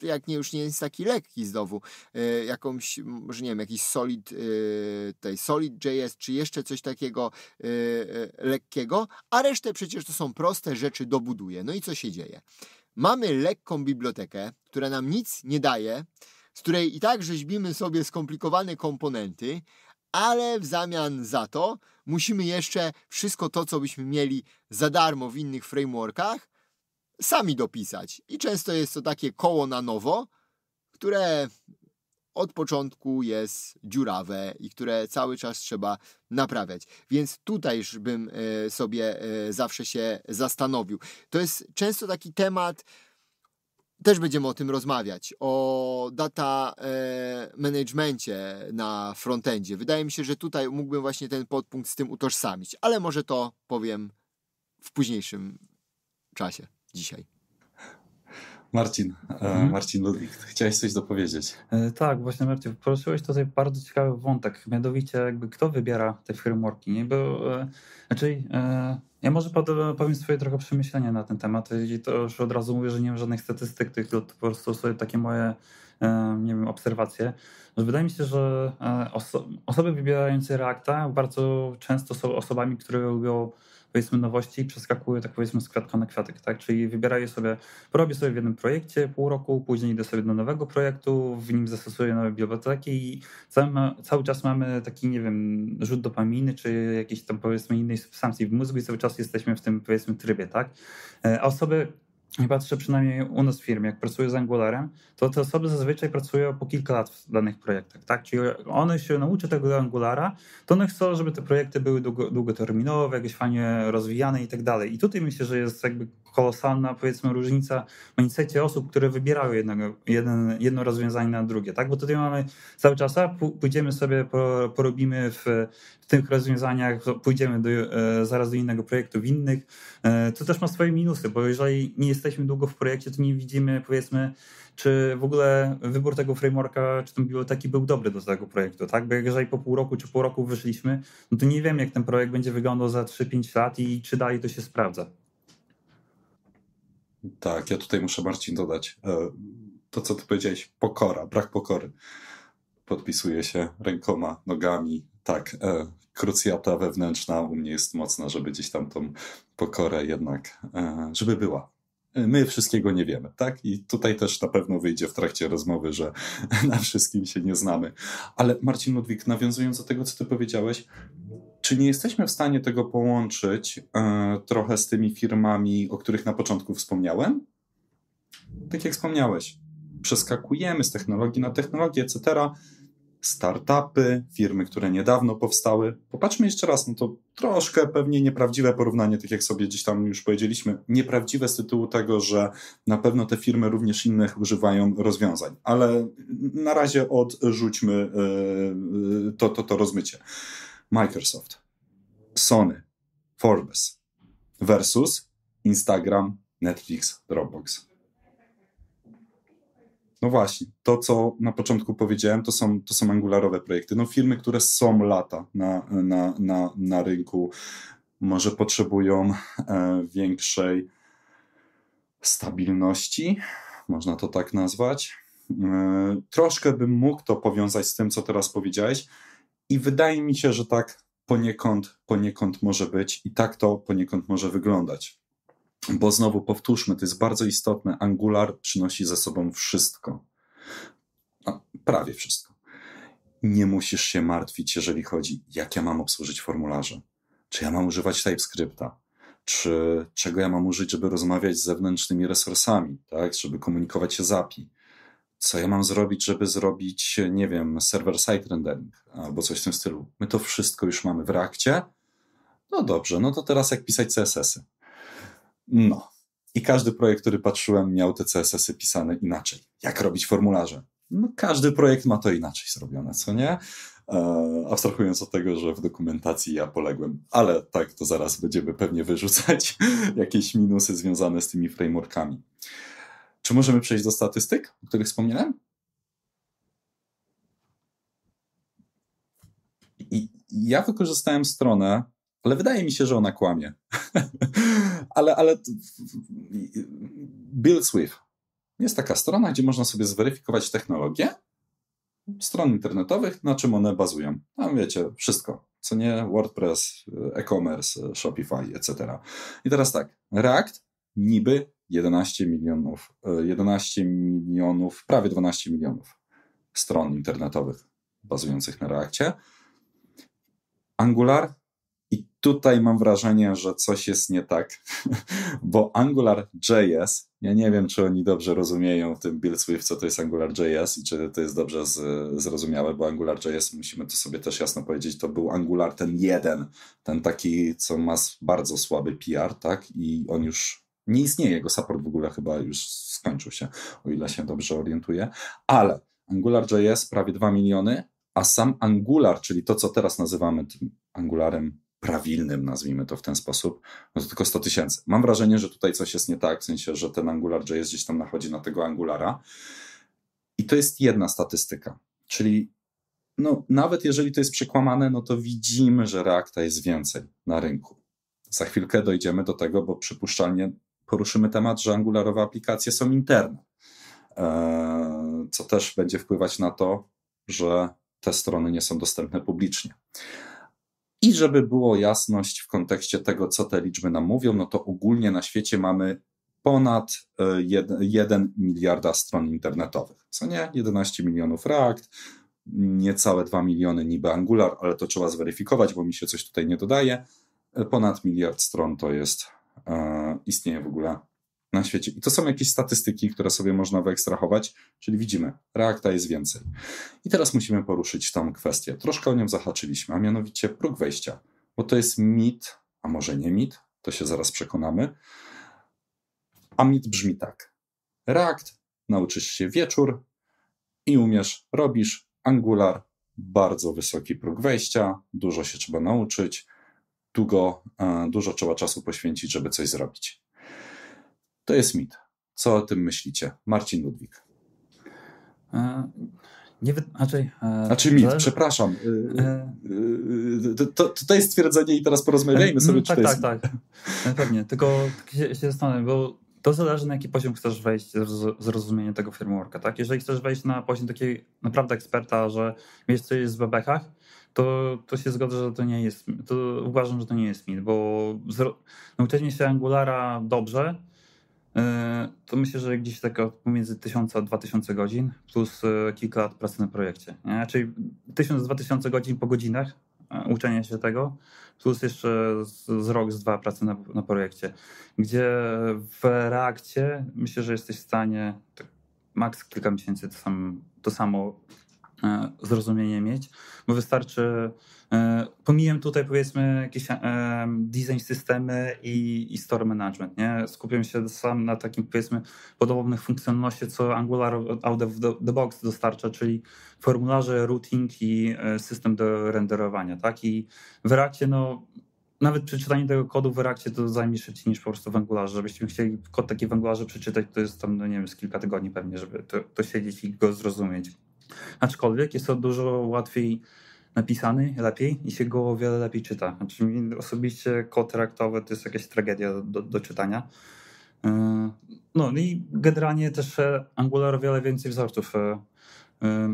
jak nie już nie jest taki lekki znowu, e, jakąś, może nie wiem, jakiś solid, e, tej solid JS, czy jeszcze coś takiego e, lekkiego, a resztę przecież to są proste rzeczy, dobuduje. No i co się dzieje? Mamy lekką bibliotekę, która nam nic nie daje, z której i tak rzeźbimy sobie skomplikowane komponenty, ale w zamian za to musimy jeszcze wszystko to, co byśmy mieli za darmo w innych frameworkach, sami dopisać. I często jest to takie koło na nowo, które od początku jest dziurawe i które cały czas trzeba naprawiać. Więc tutaj już bym e, sobie e, zawsze się zastanowił. To jest często taki temat, też będziemy o tym rozmawiać, o data e, managementie na frontendzie. Wydaje mi się, że tutaj mógłbym właśnie ten podpunkt z tym utożsamić, ale może to powiem w późniejszym czasie dzisiaj. Marcin, e, mhm. Marcin Ludwik, chciałeś coś dopowiedzieć. E, tak, właśnie Marcin, poruszyłeś tutaj bardzo ciekawy wątek, mianowicie jakby kto wybiera te frameworki, nie? Bo, e, znaczy, ja może powiem swoje trochę przemyślenia na ten temat, i to już od razu mówię, że nie mam żadnych statystyk, tylko po prostu sobie takie moje, nie wiem, obserwacje. Że no, wydaje mi się, że oso osoby wybierające Reacta bardzo często są osobami, które lubią powiedzmy nowości i przeskakuję tak powiedzmy z kwiatka na kwiatek, tak? Czyli wybieraję sobie, porobię sobie w jednym projekcie pół roku, później idę sobie do nowego projektu, w nim zastosuję nowe biblioteki i cały, cały czas mamy taki, nie wiem, rzut dopaminy czy jakiejś tam powiedzmy innej substancji w mózgu i cały czas jesteśmy w tym powiedzmy trybie, tak? E, a osoby ja patrzę przynajmniej u nas w firmie, jak pracuję z Angularem, to te osoby zazwyczaj pracują po kilka lat w danych projektach, tak? Czyli one się nauczą tego Angulara, to one chcą, żeby te projekty były długo, długoterminowe, jakieś fajnie rozwijane i tak dalej. I tutaj myślę, że jest jakby kolosalna, powiedzmy, różnica w mindsetie osób, które wybierały jednego, jeden, jedno rozwiązanie na drugie, tak? Bo tutaj mamy cały czas, a pójdziemy sobie, porobimy w, w tych rozwiązaniach, pójdziemy do, e, zaraz do innego projektu w innych. E, to też ma swoje minusy, bo jeżeli nie jest jesteśmy długo w projekcie, to nie widzimy, powiedzmy, czy w ogóle wybór tego frameworka, czy ten biblioteki był dobry do tego projektu, tak? Bo jeżeli po pół roku czy pół roku wyszliśmy, no to nie wiem, jak ten projekt będzie wyglądał za 3-5 lat i czy dalej to się sprawdza. Tak, ja tutaj muszę Marcin dodać. E, to, co ty powiedziałeś, pokora, brak pokory. Podpisuje się rękoma, nogami. Tak, e, krucjata wewnętrzna u mnie jest mocna, żeby gdzieś tam tą pokorę jednak, e, żeby była my wszystkiego nie wiemy, tak? I tutaj też na pewno wyjdzie w trakcie rozmowy, że na wszystkim się nie znamy. Ale Marcin Ludwik, nawiązując do tego, co ty powiedziałeś, czy nie jesteśmy w stanie tego połączyć y, trochę z tymi firmami, o których na początku wspomniałem? Tak jak wspomniałeś, przeskakujemy z technologii na technologię, etc startupy, firmy, które niedawno powstały. Popatrzmy jeszcze raz, no to troszkę pewnie nieprawdziwe porównanie, tak jak sobie gdzieś tam już powiedzieliśmy, nieprawdziwe z tytułu tego, że na pewno te firmy również innych używają rozwiązań, ale na razie odrzućmy e, e, to, to, to rozmycie. Microsoft, Sony, Forbes versus Instagram, Netflix, Dropbox. No właśnie, to co na początku powiedziałem, to są, to są angularowe projekty. No firmy, które są lata na, na, na, na rynku, może potrzebują e, większej stabilności, można to tak nazwać. E, troszkę bym mógł to powiązać z tym, co teraz powiedziałeś, i wydaje mi się, że tak poniekąd, poniekąd może być i tak to poniekąd może wyglądać bo znowu powtórzmy, to jest bardzo istotne, Angular przynosi ze sobą wszystko. No, prawie wszystko. Nie musisz się martwić, jeżeli chodzi, jak ja mam obsłużyć formularze. Czy ja mam używać TypeScripta? Czy czego ja mam użyć, żeby rozmawiać z zewnętrznymi resursami, tak? Żeby komunikować się z API? Co ja mam zrobić, żeby zrobić, nie wiem, server-side rendering albo coś w tym stylu? My to wszystko już mamy w Reactie. No dobrze, no to teraz jak pisać CSS-y? No. I każdy projekt, który patrzyłem, miał te CSS-y pisane inaczej. Jak robić formularze? No, każdy projekt ma to inaczej zrobione, co nie? E, abstrahując od tego, że w dokumentacji ja poległem, ale tak, to zaraz będziemy pewnie wyrzucać jakieś minusy związane z tymi frameworkami. Czy możemy przejść do statystyk, o których wspomniałem? I ja wykorzystałem stronę ale wydaje mi się, że ona kłamie. ale, ale Build Swift. Jest taka strona, gdzie można sobie zweryfikować technologię stron internetowych, na czym one bazują. Tam wiecie, wszystko. Co nie WordPress, e, e-commerce, e, Shopify, etc. I teraz tak, React niby 11 milionów, 11 e, milionów, prawie 12 milionów stron internetowych bazujących na Reakcie. Angular tutaj mam wrażenie, że coś jest nie tak, bo AngularJS, ja nie wiem, czy oni dobrze rozumieją w tym Build Swift, co to jest AngularJS i czy to jest dobrze z, zrozumiałe, bo AngularJS, musimy to sobie też jasno powiedzieć, to był Angular ten jeden, ten taki, co ma bardzo słaby PR, tak, i on już nie istnieje, jego support w ogóle chyba już skończył się, o ile się dobrze orientuję, ale AngularJS prawie 2 miliony, a sam Angular, czyli to, co teraz nazywamy tym Angularem prawilnym, nazwijmy to w ten sposób, no to tylko 100 tysięcy. Mam wrażenie, że tutaj coś jest nie tak, w sensie, że ten Angular, jest gdzieś tam nachodzi na tego Angulara. I to jest jedna statystyka. Czyli no, nawet jeżeli to jest przekłamane, no to widzimy, że Reacta jest więcej na rynku. Za chwilkę dojdziemy do tego, bo przypuszczalnie poruszymy temat, że angularowe aplikacje są interne, eee, co też będzie wpływać na to, że te strony nie są dostępne publicznie. I żeby było jasność w kontekście tego, co te liczby nam mówią, no to ogólnie na świecie mamy ponad 1 e, miliarda stron internetowych, co nie 11 milionów React, niecałe 2 miliony niby Angular, ale to trzeba zweryfikować, bo mi się coś tutaj nie dodaje. E, ponad miliard stron to jest, e, istnieje w ogóle na świecie. I to są jakieś statystyki, które sobie można wyekstrahować, czyli widzimy, Reacta jest więcej. I teraz musimy poruszyć tą kwestię. Troszkę o nią zahaczyliśmy, a mianowicie próg wejścia, bo to jest mit, a może nie mit, to się zaraz przekonamy. A mit brzmi tak. React nauczysz się wieczór i umiesz, robisz Angular, bardzo wysoki próg wejścia, dużo się trzeba nauczyć, długo, e, dużo trzeba czasu poświęcić, żeby coś zrobić. To jest mit. Co o tym myślicie? Marcin Ludwik. E, nie, znaczy, znaczy mit, zależy... przepraszam. E, to, to, to, jest stwierdzenie i teraz porozmawiajmy sobie, no tak, czy tak, Tak, tak, tak. Pewnie, tylko się, się zastanawiam, bo to zależy na jaki poziom chcesz wejść zrozumienie tego frameworka, tak? Jeżeli chcesz wejść na poziom takiego naprawdę eksperta, że wiesz co jest w bebekach, to, to się zgodzę, że to nie jest, to uważam, że to nie jest mit, bo zro... się Angulara dobrze, E, to myślę, że gdzieś tak pomiędzy 1000 a 2000 godzin plus e, kilka lat pracy na projekcie. Czyli 1000-2000 godzin po godzinach e, uczenia się tego, plus jeszcze z, z rok, z dwa pracy na, na projekcie, gdzie w reakcie myślę, że jesteś w stanie tak, maks kilka miesięcy to, sam, to samo zrozumienie mieć, bo wystarczy E, pomijam tutaj powiedzmy jakieś e, design systemy i, store management. Nie? Skupiam się sam na takim powiedzmy podobnych funkcjonalności, co Angular out of the box dostarcza, czyli formularze, routing i e, system do renderowania. Tak? I w Reactie no, nawet przeczytanie tego kodu w Reactie to zajmie szybciej niż po prostu w Angularze. Żebyśmy chcieli kod taki w Angularze przeczytać, to jest tam, no nie wiem, z kilka tygodni pewnie, żeby to, to siedzieć i go zrozumieć. Aczkolwiek jest to dużo łatwiej napisany lepiej i się go o wiele lepiej czyta. Znaczy, mi osobiście kod reaktowy to jest jakaś tragedia do, do, czytania. E, no i generalnie też e, Angular o wiele więcej wzorców e,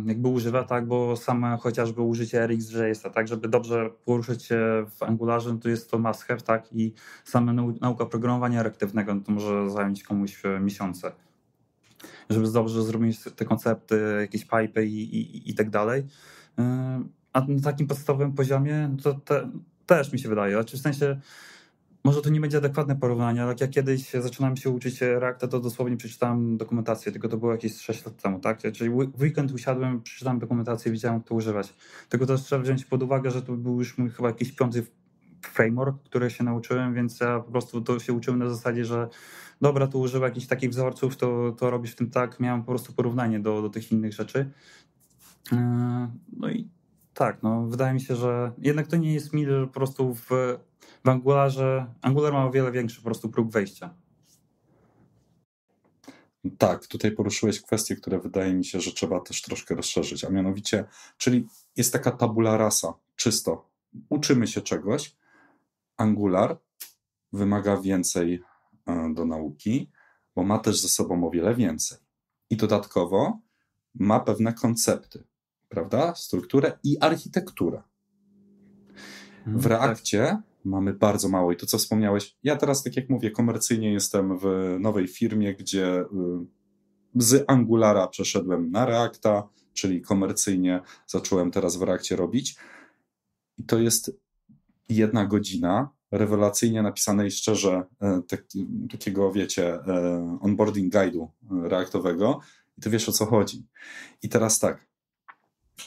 jakby używa, tak, bo same chociażby użycie rxjs tak, żeby dobrze poruszyć się w Angularze, no to jest to must have, tak, i sama nauka programowania reaktywnego, no to może zająć komuś miesiące. Żeby dobrze zrobić te koncepty, jakieś pipe i, i, i tak dalej a na takim podstawowym poziomie no to te, też mi się wydaje. Znaczy w sensie, może to nie będzie adekwatne porównanie, ale jak ja kiedyś zaczynałem się uczyć Reacta, to dosłownie przeczytałem dokumentację, tylko to było jakieś 6 lat temu, tak? Czyli weekend usiadłem, przeczytałem dokumentację, widziałem jak to używać. Tylko też trzeba wziąć pod uwagę, że to był już mój chyba jakiś piąty framework, który się nauczyłem, więc ja po prostu to się uczyłem na zasadzie, że dobra, tu używa jakichś takich wzorców, to, to robisz w tym tak. Miałem po prostu porównanie do, do tych innych rzeczy. Yy, no i tak, no wydaje mi się, że jednak to nie jest Miller po prostu w, w Angularze. Angular ma o wiele większy po prostu próg wejścia. Tak, tutaj poruszyłeś kwestie, które wydaje mi się, że trzeba też troszkę rozszerzyć, a mianowicie, czyli jest taka tabula rasa, czysto. Uczymy się czegoś. Angular wymaga więcej e, do nauki, bo ma też ze sobą o wiele więcej. I dodatkowo ma pewne koncepty prawda? Strukturę i architekturę. Mm, w tak. reakcie mamy bardzo mało i to, co wspomniałeś, ja teraz, tak jak mówię, komercyjnie jestem w nowej firmie, gdzie y, z Angulara przeszedłem na Reacta, czyli komercyjnie zacząłem teraz w Reakcie robić. I to jest jedna godzina rewelacyjnie napisanej szczerze e, tak, takiego, wiecie, e, onboarding guide'u e, reaktowego i tu wiesz o co chodzi. I teraz tak,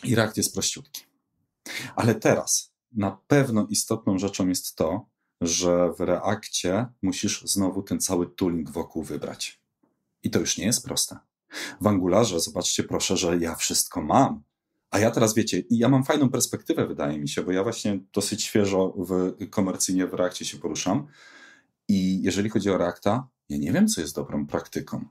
i reakt jest prościutki. Ale teraz na pewno istotną rzeczą jest to, że w reakcie musisz znowu ten cały tooling wokół wybrać. I to już nie jest proste. W Angularze zobaczcie proszę, że ja wszystko mam. A ja teraz wiecie, i ja mam fajną perspektywę, wydaje mi się, bo ja właśnie dosyć świeżo w komercyjnie w reakcie się poruszam. I jeżeli chodzi o reakta, ja nie wiem, co jest dobrą praktyką.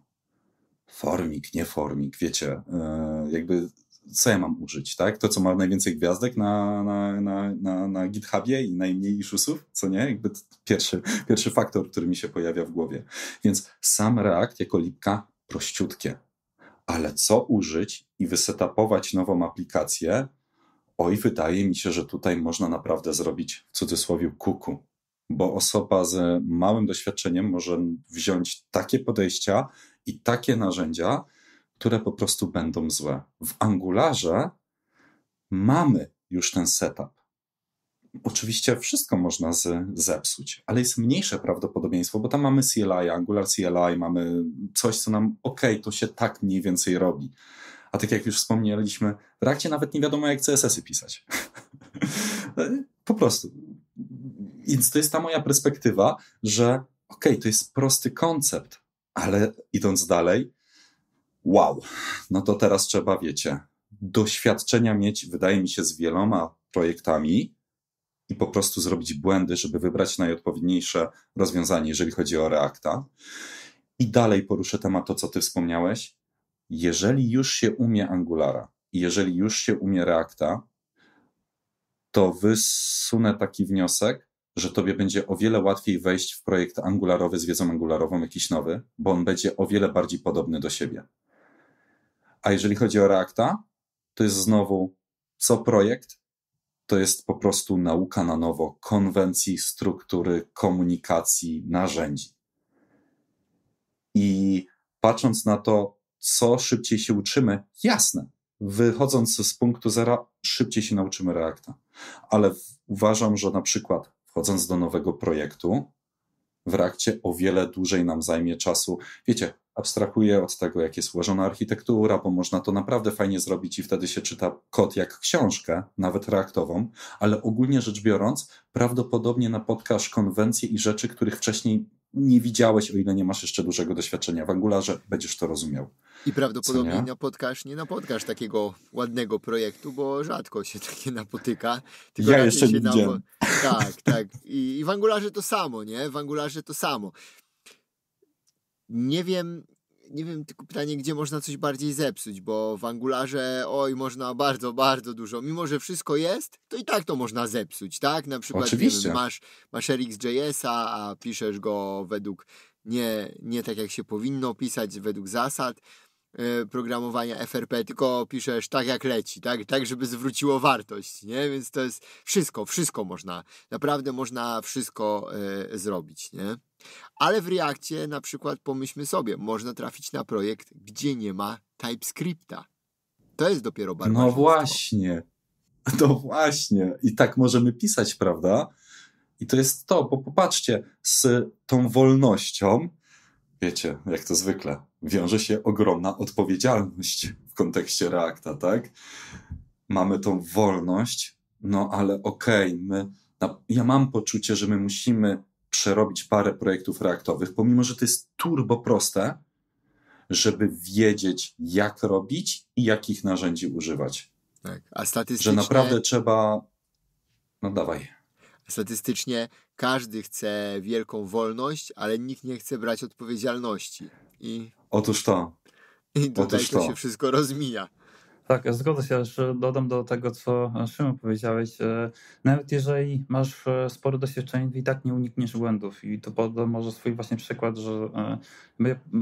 Formik, nie formik, wiecie, e, jakby co ja mam użyć, tak? To, co ma najwięcej gwiazdek na, na, na, na, na GitHubie i najmniej ishusów, co nie? Jakby pierwszy, pierwszy faktor, który mi się pojawia w głowie. Więc sam React jako lipka prościutkie. Ale co użyć i wysetapować nową aplikację? Oj, wydaje mi się, że tutaj można naprawdę zrobić w cudzysłowie kuku, bo osoba z małym doświadczeniem może wziąć takie podejścia i takie narzędzia, które po prostu będą złe. W Angularze mamy już ten setup. Oczywiście wszystko można z, zepsuć, ale jest mniejsze prawdopodobieństwo, bo tam mamy CLI, Angular CLI, mamy coś, co nam, ok, to się tak mniej więcej robi. A tak jak już wspomnieliśmy, w Reactie nawet nie wiadomo, jak CSS-y pisać. po prostu. Więc to jest ta moja perspektywa, że ok, to jest prosty koncept, ale idąc dalej, wow, no to teraz trzeba, wiecie, doświadczenia mieć, wydaje mi się, z wieloma projektami i po prostu zrobić błędy, żeby wybrać najodpowiedniejsze rozwiązanie, jeżeli chodzi o Reacta. I dalej poruszę temat to, co ty wspomniałeś. Jeżeli już się umie Angulara i jeżeli już się umie Reacta, to wysunę taki wniosek, że tobie będzie o wiele łatwiej wejść w projekt angularowy z wiedzą angularową, jakiś nowy, bo on będzie o wiele bardziej podobny do siebie. A jeżeli chodzi o Reacta, to jest znowu co projekt, to jest po prostu nauka na nowo konwencji, struktury, komunikacji, narzędzi. I patrząc na to, co szybciej się uczymy, jasne, wychodząc z punktu zera, szybciej się nauczymy Reacta. Ale uważam, że na przykład wchodząc do nowego projektu, w reakcie o wiele dłużej nam zajmie czasu. Wiecie, abstrahuję od tego, jak jest ułożona architektura, bo można to naprawdę fajnie zrobić i wtedy się czyta kod jak książkę, nawet reaktową, ale ogólnie rzecz biorąc, prawdopodobnie napotkasz konwencje i rzeczy, których wcześniej nie widziałeś, o ile nie masz jeszcze dużego doświadczenia w Angularze, będziesz to rozumiał. I prawdopodobnie napotkasz, nie napotkasz takiego ładnego projektu, bo rzadko się takie napotyka. Tylko ja jeszcze się napo... Tak, tak. I, I w Angularze to samo, nie? W Angularze to samo. Nie wiem, nie wiem, tylko pytanie, gdzie można coś bardziej zepsuć, bo w Angularze, oj, można bardzo, bardzo dużo. Mimo, że wszystko jest, to i tak to można zepsuć, tak? Na przykład Wiem, masz, masz RxJS-a, a piszesz go według nie, nie tak, jak się powinno pisać, według zasad, E, programowania FRP, tylko piszesz tak jak leci, tak, tak żeby zwróciło wartość, nie? Więc to jest wszystko, wszystko można, naprawdę można wszystko e, zrobić, nie? Ale w Reakcie na przykład pomyślmy sobie, można trafić na projekt, gdzie nie ma TypeScripta. To jest dopiero bardzo No właśnie, to no właśnie i tak możemy pisać, prawda? I to jest to, bo popatrzcie, z tą wolnością, wiecie, jak to zwykle, wiąże się ogromna odpowiedzialność w kontekście reakta, tak? Mamy tą wolność, no ale okej, okay, my, ja mam poczucie, że my musimy przerobić parę projektów reaktowych, pomimo że to jest turbo proste, żeby wiedzieć, jak robić i jakich narzędzi używać. Tak, a statystycznie... Że naprawdę trzeba... No dawaj. Statystycznie każdy chce wielką wolność, ale nikt nie chce brać odpowiedzialności. I Otóż to. I tutaj Otóż to, się wszystko rozmija. Tak, zgodzę się, że dodam do tego, co Szymon powiedziałeś. E, nawet jeżeli masz e, sporo doświadczeń, i tak nie unikniesz błędów. I to podam może swój właśnie przykład, że e,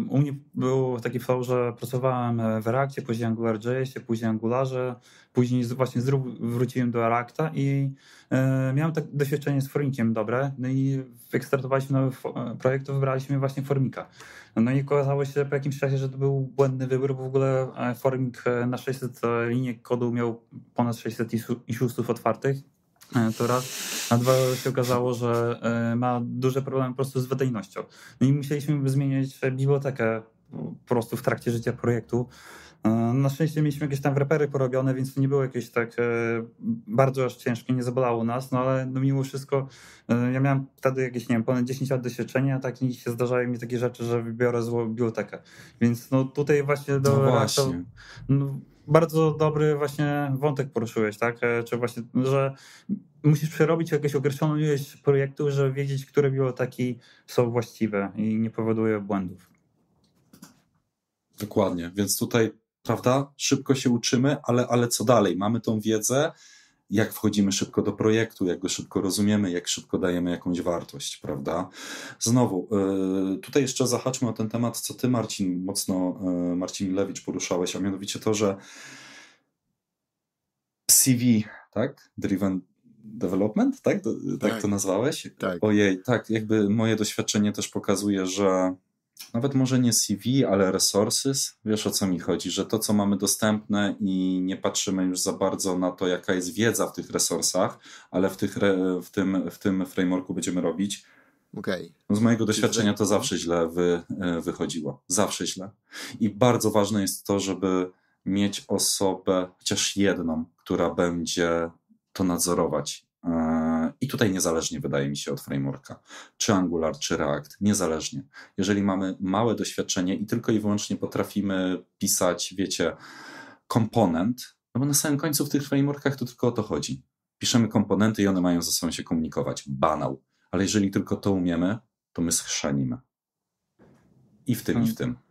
u mnie był taki flow, że pracowałem w Reactie, później AngularJS, później Angularze, później właśnie wróciłem do Reacta i E, miałem tak doświadczenie z formikiem dobre, no i jak startowaliśmy nowy e, projekt, to wybraliśmy właśnie formika. No i okazało się po jakimś czasie, że to był błędny wybór, bo w ogóle e, formik na 600 linii kodu miał ponad 600 issuesów otwartych. To raz. A dwa się okazało, że ma duże problemy po prostu z wydajnością. No i musieliśmy zmieniać bibliotekę po prostu w trakcie życia projektu. E, na szczęście mieliśmy jakieś tam repery porobione, więc to nie było jakieś tak e, bardzo aż ciężkie, nie zabolało nas, no ale no mimo wszystko e, ja miałem wtedy jakieś, nie wiem, ponad 10 lat doświadczenia, tak i się zdarzały mi takie rzeczy, że biorę złą bibliotekę. Więc no tutaj właśnie do... No właśnie. To, no, bardzo dobry właśnie wątek poruszyłeś, tak? Czy właśnie, że musisz przerobić jakąś określoną ilość projektów, żeby wiedzieć, które biblioteki są właściwe i nie powodują błędów. Dokładnie, więc tutaj prawda? Szybko się uczymy, ale, ale co dalej? Mamy tą wiedzę, jak wchodzimy szybko do projektu, jak go szybko rozumiemy, jak szybko dajemy jakąś wartość, prawda? Znowu, e, tutaj jeszcze zahaczmy o ten temat, co ty, Marcin, mocno, e, Marcin Milewicz poruszałeś, a mianowicie to, że CV, tak? Driven Development, tak? Tak, tak. to nazwałeś? Tak. Ojej, tak, jakby moje doświadczenie też pokazuje, że nawet może nie CV, ale resources. Wiesz o co mi chodzi, że to, co mamy dostępne i nie patrzymy już za bardzo na to, jaka jest wiedza w tych resursach, ale w, tych, w, tym, w tym frameworku będziemy robić. Okay. No z mojego doświadczenia to zawsze źle wy, e, wychodziło. Zawsze źle. I bardzo ważne jest to, żeby mieć osobę, chociaż jedną, która będzie to nadzorować e, i tutaj niezależnie wydaje mi się od frameworka, czy Angular, czy React, niezależnie. Jeżeli mamy małe doświadczenie i tylko i wyłącznie potrafimy pisać, wiecie, komponent, no bo na samym końcu w tych frameworkach to tylko o to chodzi. Piszemy komponenty i one mają ze sobą się komunikować. Banał. Ale jeżeli tylko to umiemy, to my schrzanimy. I w tym, hmm. i w hmm. tym.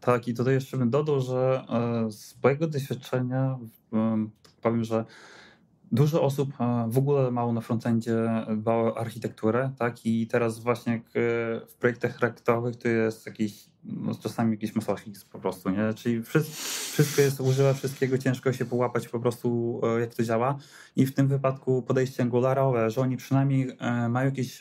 Tak, i tutaj jeszcze bym dodał, że e, z mojego doświadczenia powiem, że Dużo osób w ogóle mało na frontendzie bało architekturę, tak? I teraz właśnie jak e, w projektach reaktowych to jest jakiś, no czasami jakiś masochizm po prostu, nie? Czyli wszystko jest używa wszystkiego, ciężko się połapać po prostu e, jak to działa. I w tym wypadku podejście angularowe, że oni przynajmniej e, mają jakieś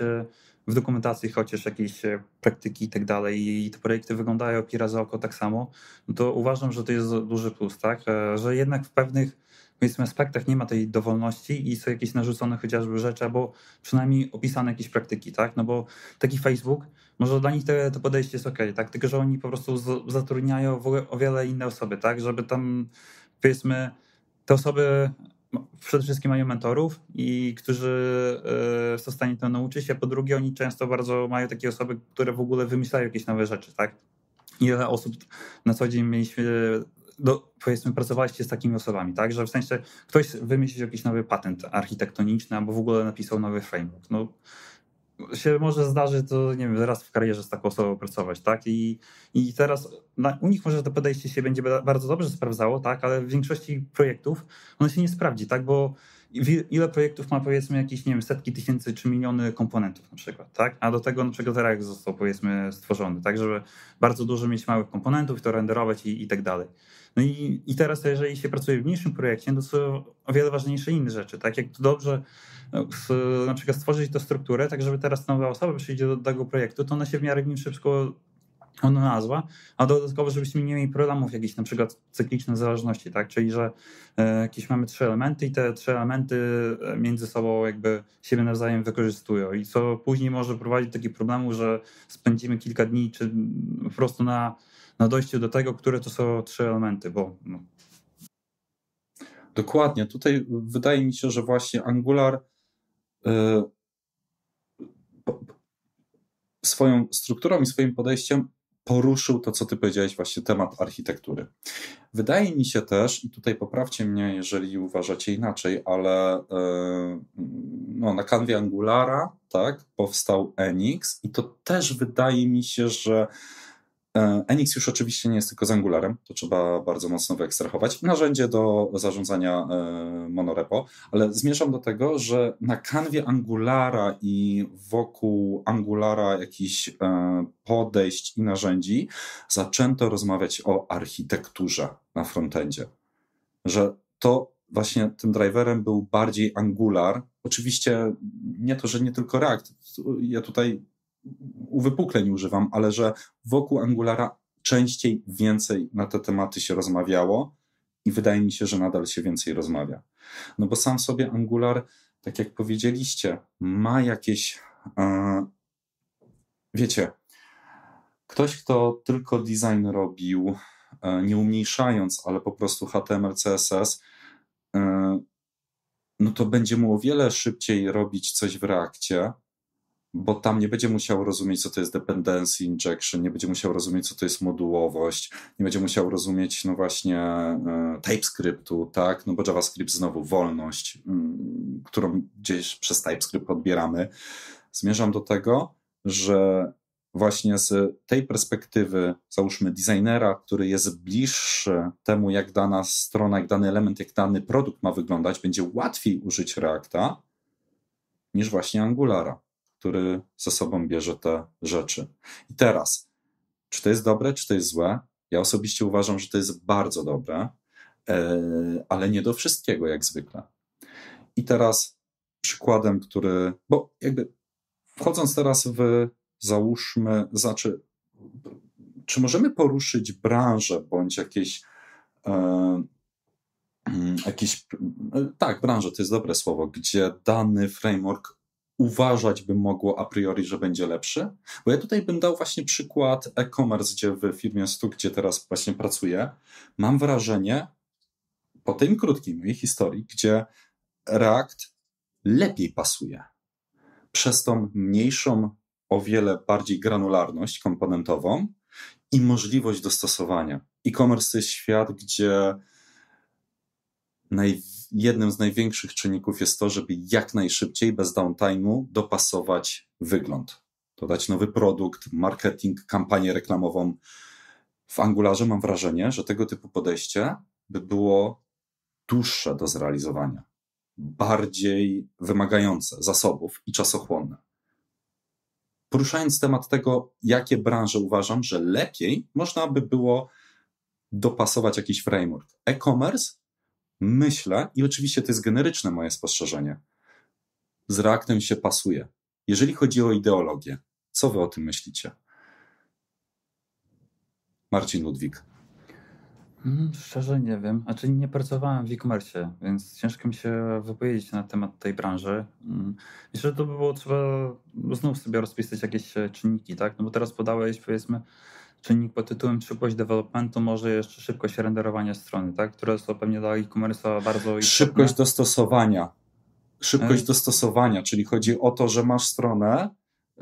w dokumentacji chociaż jakieś praktyki i tak dalej i te projekty wyglądają pira za oko tak samo, no to uważam, że to jest duży plus, tak? Że jednak w pewnych powiedzmy, w aspektach nie ma tej dowolności i są jakieś narzucone chociażby rzeczy, albo przynajmniej opisane jakieś praktyki, tak? No bo taki Facebook, może dla nich to podejście jest ok, tak? Tylko, że oni po prostu z, zatrudniają o wiele inne osoby, tak? Żeby tam, powiedzmy, te osoby no, przede wszystkim mają mentorów i którzy e, są w stanie to nauczyć, a po drugie oni często bardzo mają takie osoby, które w ogóle wymyślają jakieś nowe rzeczy, tak? Ile osób na co dzień mieliśmy do, powiedzmy, pracowaliście z takimi osobami, tak? Że w sensie ktoś wymyślił jakiś nowy patent architektoniczny albo w ogóle napisał nowy framework. No, się może zdarzyć, to nie wiem, zaraz w karierze z taką osobą pracować, tak? I, i teraz na, u nich może to podejście się będzie bardzo dobrze sprawdzało, tak? Ale w większości projektów ono się nie sprawdzi, tak? Bo ile projektów ma powiedzmy jakieś, nie wiem, setki tysięcy czy miliony komponentów na przykład, tak? A do tego na przykład React został powiedzmy stworzony, tak? Żeby bardzo dużo mieć małych komponentów, to renderować i, i tak dalej. No i, i teraz, jeżeli się pracuje w mniejszym projekcie, no to są o wiele ważniejsze inne rzeczy. Tak jak to dobrze e, na przykład stworzyć tę strukturę, tak żeby teraz nowa osoba przyjdzie do tego projektu, to ona się w miarę w nim szybko odnalazła, a dodatkowo, żebyśmy nie mieli problemów jakichś na przykład cyklicznych zależności, tak? Czyli, że e, jakieś mamy trzy elementy i te trzy elementy e, między sobą jakby siebie nawzajem wykorzystują i co później może prowadzić do takich problemów, że spędzimy kilka dni czy po prostu na na dojście do tego, które to są trzy elementy, bo. No. Dokładnie. Tutaj wydaje mi się, że właśnie Angular e, swoją strukturą i swoim podejściem poruszył to, co ty powiedziałeś, właśnie temat architektury. Wydaje mi się też, i tutaj poprawcie mnie, jeżeli uważacie inaczej, ale e, no, na kanwie Angulara tak, powstał Enix i to też wydaje mi się, że E, Enix już oczywiście nie jest tylko z Angularem, to trzeba bardzo mocno wyekstrahować. Narzędzie do zarządzania e, monorepo, ale zmierzam do tego, że na kanwie Angulara i wokół Angulara jakichś e, podejść i narzędzi zaczęto rozmawiać o architekturze na frontendzie. Że to właśnie tym driverem był bardziej Angular. Oczywiście nie to, że nie tylko React. Ja tutaj uwypukleń używam, ale że wokół Angulara częściej więcej na te tematy się rozmawiało i wydaje mi się, że nadal się więcej rozmawia. No bo sam sobie Angular, tak jak powiedzieliście, ma jakieś. E, wiecie, ktoś, kto tylko design robił, e, nie umniejszając, ale po prostu HTML, CSS, e, no to będzie mu o wiele szybciej robić coś w reakcie bo tam nie będzie musiał rozumieć, co to jest dependency injection, nie będzie musiał rozumieć, co to jest modułowość, nie będzie musiał rozumieć, no właśnie, e, TypeScriptu, tak? No bo JavaScript znowu wolność, mm, którą gdzieś przez TypeScript odbieramy. Zmierzam do tego, że właśnie z tej perspektywy, załóżmy, designera, który jest bliższy temu, jak dana strona, jak dany element, jak dany produkt ma wyglądać, będzie łatwiej użyć Reacta niż właśnie Angulara który ze sobą bierze te rzeczy. I teraz, czy to jest dobre, czy to jest złe? Ja osobiście uważam, że to jest bardzo dobre, e, ale nie do wszystkiego, jak zwykle. I teraz przykładem, który, bo jakby wchodząc teraz w, załóżmy, znaczy, czy możemy poruszyć branżę bądź jakieś e, mm, jakiś, e, tak, branżę to jest dobre słowo, gdzie dany framework uważać by mogło a priori, że będzie lepszy? Bo ja tutaj bym dał właśnie przykład e-commerce, gdzie w firmie Stu, gdzie teraz właśnie pracuję, mam wrażenie po tym krótkim mojej historii, gdzie React lepiej pasuje przez tą mniejszą, o wiele bardziej granularność komponentową i możliwość dostosowania. E-commerce to jest świat, gdzie najwięcej jednym z największych czynników jest to, żeby jak najszybciej, bez downtime'u, dopasować wygląd. Dodać nowy produkt, marketing, kampanię reklamową. W Angularze mam wrażenie, że tego typu podejście by było dłuższe do zrealizowania, bardziej wymagające zasobów i czasochłonne. Poruszając temat tego, jakie branże uważam, że lepiej można by było dopasować jakiś framework. E-commerce myślę, i oczywiście to jest generyczne moje spostrzeżenie, z reaktem się pasuje. Jeżeli chodzi o ideologię, co wy o tym myślicie? Marcin Ludwik. Mm, szczerze nie wiem. Znaczy nie pracowałem w e-commerce, więc ciężko mi się wypowiedzieć na temat tej branży. Mm, myślę, że to by było trzeba znów sobie rozpisać jakieś e, czynniki, tak? No bo teraz podałeś powiedzmy czynnik pod tytułem szybkość developmentu może jeszcze szybkość renderowania strony, tak? które są pewnie dla e commerce bardzo istotne. Szybkość dostosowania. Szybkość dostosowania, czyli chodzi o to, że masz stronę,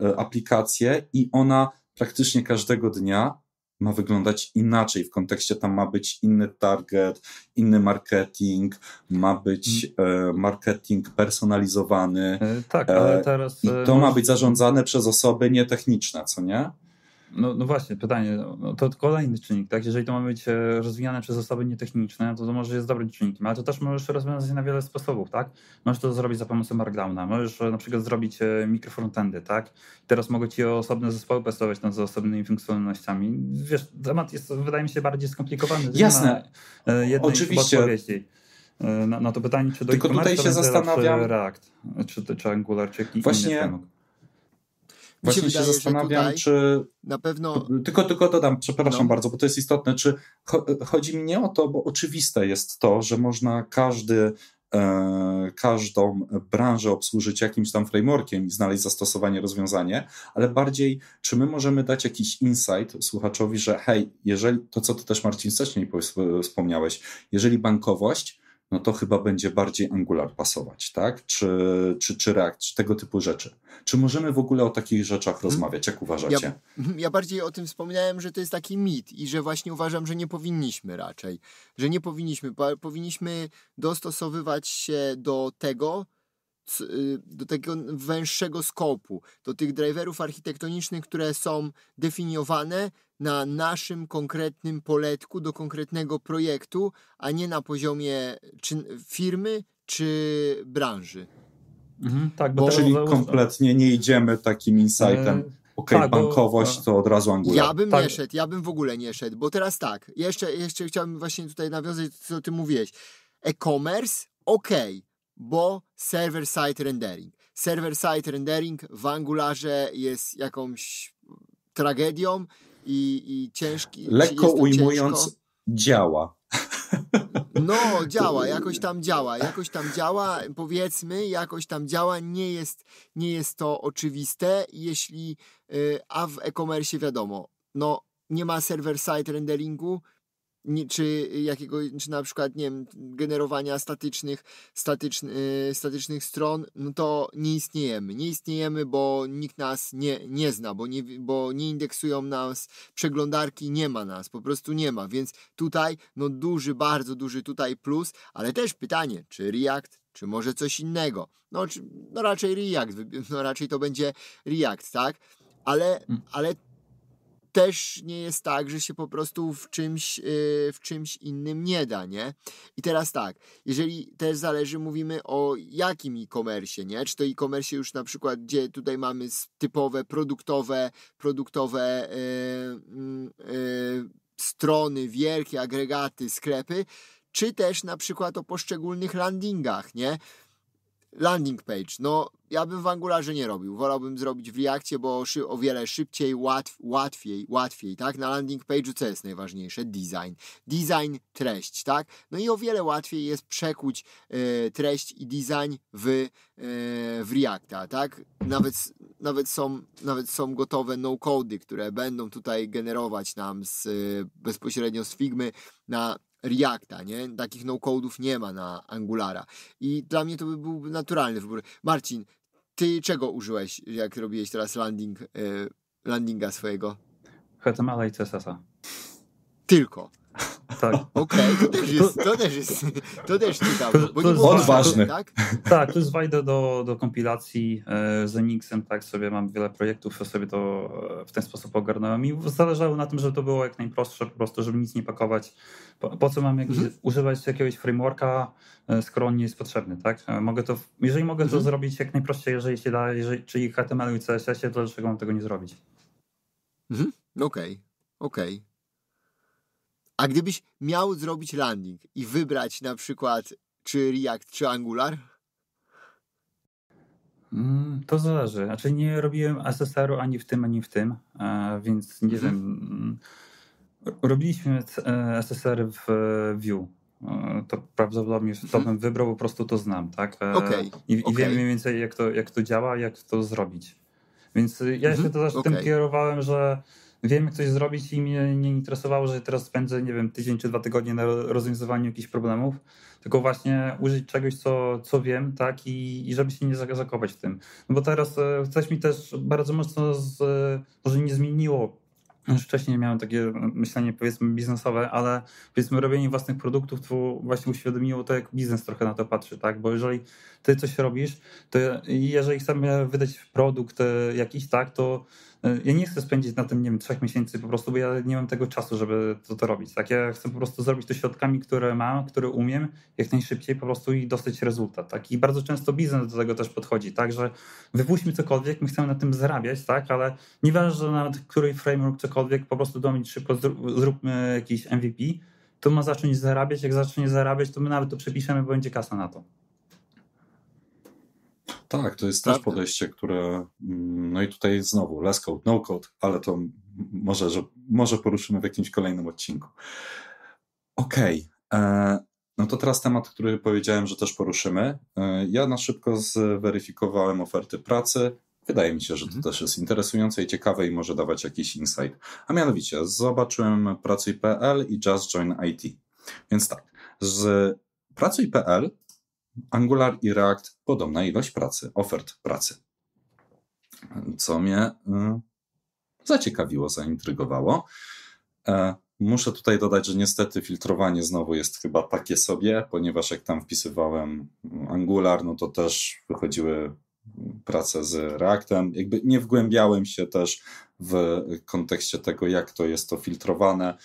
e, aplikację i ona praktycznie każdego dnia ma wyglądać inaczej. W kontekście tam ma być inny target, inny marketing, ma być mm. e, marketing personalizowany. E, tak, ale teraz. I to ma być zarządzane przez osoby nietechniczne, co nie? No, no, właśnie, pytanie, no to kolejny czynnik, tak? Jeżeli to ma być e, rozwijane przez osoby nietechniczne, no to to może jest dobrym czynnikiem, ale to też możesz rozwiązać na wiele sposobów, tak? Możesz to zrobić za pomocą markdowna, możesz e, na przykład zrobić e, mikrofrontendy, tak? teraz mogę ci osobne zespoły testować nad osobnymi funkcjonalnościami. Wiesz, temat jest, wydaje mi się, bardziej skomplikowany. Jasne, oczywiście. Na, na, to pytanie, czy do Tylko tutaj się zastanawiam. Czy React, czy, czy Angular, czy jakiś Właśnie... inny Właśnie się, wydaje, zastanawiam, czy. Na pewno. Tylko, tylko dodam, przepraszam no. bardzo, bo to jest istotne. Czy chodzi mi nie o to, bo oczywiste jest to, że można każdy e, każdą branżę obsłużyć jakimś tam frameworkiem i znaleźć zastosowanie, rozwiązanie, ale bardziej, czy my możemy dać jakiś insight słuchaczowi, że hej, jeżeli to, co ty też Marcin wcześniej wspomniałeś, jeżeli bankowość no to chyba będzie bardziej Angular pasować, tak? Czy, czy, czy React, czy tego typu rzeczy. Czy możemy w ogóle o takich rzeczach mhm. rozmawiać? Jak uważacie? Ja, mhm. ja, bardziej o tym wspomniałem, że to jest taki mit i że właśnie uważam, że nie powinniśmy raczej. Że nie powinniśmy. Powinniśmy dostosowywać się do tego, Y, do takiego węższego skopu, do tych driverów architektonicznych, które są definiowane na naszym konkretnym poletku do konkretnego projektu, a nie na poziomie czy firmy czy branży. Mhm, tak, bo, bo czyli kompletnie nie idziemy takim insightem. Yy, Okej, okay, tak, bankowość to od razu Angular. Ja bym tak. nie szedł, ja bym w ogóle nie szedł, bo teraz tak, jeszcze, jeszcze chciałbym właśnie tutaj nawiązać, co ty mówiłeś. E-commerce, okej, okay bo server-side rendering. Server-side rendering w Angularze jest jakąś tragedią i, i ciężki. Lekko ujmując, ciężko. działa. No, działa, jakoś tam działa, jakoś tam działa, powiedzmy, jakoś tam działa, nie jest, nie jest to oczywiste, jeśli, y, a w e-commerce wiadomo, no, nie ma server-side renderingu, czy jakiego, czy na przykład, nie wiem, generowania statycznych, y, statycznych stron, no to nie istniejemy. Nie istniejemy, bo nikt nas nie, nie zna, bo nie, bo nie indeksują nas przeglądarki, nie ma nas, po prostu nie ma, więc tutaj, no duży, bardzo duży tutaj plus, ale też pytanie, czy React czy może coś innego? No, czy, no raczej React, no raczej to będzie React, tak? Ale, mm. ale też nie jest tak, że się po prostu w czymś, e, w czymś innym nie da, nie? I teraz tak, jeżeli też zależy, mówimy o jakim e-commerce, nie? Czy to e-commerce już na przykład, gdzie tutaj mamy typowe produktowe, produktowe e, mm, e, strony, wielkie agregaty, sklepy, czy też na przykład o poszczególnych landingach, nie? landing page. No, ja bym w Angularze nie robił. Wolałbym zrobić w Reactie, bo o wiele szybciej, łatw łatwiej, łatwiej, tak? Na landing page'u co jest najważniejsze? Design. Design, treść, tak? No i o wiele łatwiej jest przekuć e, treść i design w, y, w Reacta, tak? Nawet, nawet, są, nawet są gotowe no-cody, które będą tutaj generować nam z, e, bezpośrednio z Figmy na Reacta, nie? Takich no-codeów nie ma na Angulara. I dla mnie to by był naturalny wybór. Marcin, ty czego użyłeś, jak robiłeś teraz landing, e, landinga swojego? HTML i CSS. Tylko. Tak. Okej, okay, to też jest, to też jest, to też ciekawe. Bo to, jest ważny, Tak? tak, to wajdę do, do kompilacji e, z Enixem, tak, sobie mam wiele projektów, sobie to e, w ten sposób ogarnąłem i zależało na tym, żeby to było jak najprostsze, po prostu, żeby nic nie pakować. Po, po co mam mhm. używać jakiegoś frameworka, e, skoro on nie jest potrzebny, tak? E, mogę to, jeżeli mogę mhm. to zrobić jak najprościej, jeżeli się da, jeżeli, czyli HTML i CSS, to dlaczego mam tego nie zrobić? Mhm. Okej, okay. Okay. A gdybyś miał zrobić landing i wybrać na przykład czy React, czy Angular? Mm, to zależy. Znaczy nie robiłem ssr ani w tym, ani w tym, e, więc nie mhm. wiem. Mm, robiliśmy e, SSR w e, Vue. To prawdopodobnie to mhm. bym wybrał, po prostu to znam, tak? Okay. I, i okay. wiem mniej więcej, jak to, jak to działa, jak to zrobić. Więc ja się hmm. też okay. tym kierowałem, że wiem, jak coś zrobić i mnie nie interesowało, że teraz spędzę, nie wiem, tydzień czy dwa tygodnie na rozwiązywaniu jakichś problemów, tylko właśnie użyć czegoś, co, co wiem, tak, i, i żeby się nie zakopać w tym. No bo teraz e, coś mi też bardzo mocno, z, e, może nie zmieniło już wcześniej miałem takie e, myślenie, powiedzmy, biznesowe, ale powiedzmy, robienie własnych produktów to właśnie uświadomiło to, jak biznes trochę na to patrzy, tak? Bo jeżeli ty coś robisz, to jeżeli chcemy wydać produkt jakiś, tak, to E, ja nie chcę spędzić na tym, nie wiem, trzech miesięcy po prostu, bo ja nie mam tego czasu, żeby to, to robić. Tak, ja chcę po prostu zrobić to środkami, które mam, które umiem, jak najszybciej po prostu i dostać rezultat. Tak? I bardzo często biznes do tego też podchodzi, tak, że wypuśćmy cokolwiek, my chcemy na tym zarabiać, tak, ale nieważne nawet który framework, cokolwiek, po prostu domić szybko, zróbmy jakiś MVP, to ma zacząć zarabiać, jak zacznie zarabiać, to my nawet to przepiszemy, bo będzie kasa na to. Tak, to jest też podejście, które. Mm, no i tutaj znowu less code, no code, ale to może, że, może poruszymy w jakimś kolejnym odcinku. Okej. Okay. E, no to teraz temat, który powiedziałem, że też poruszymy. E, ja na szybko zweryfikowałem oferty pracy. Wydaje mi się, że to mhm. też jest interesujące i ciekawe i może dawać jakiś insight. A mianowicie zobaczyłem Pracuj.pl i Just Join IT. Więc tak, z Pracuj.pl Angular i React podobna ilość pracy, ofert pracy. Co mnie y, zaciekawiło, zaintrygowało. E, muszę tutaj dodać, że niestety filtrowanie znowu jest chyba takie sobie, ponieważ jak tam wpisywałem mm, Angular, no to też wychodziły mm, prace z Reactem. Jakby nie wgłębiałem się też w kontekście tego, jak to jest to filtrowane.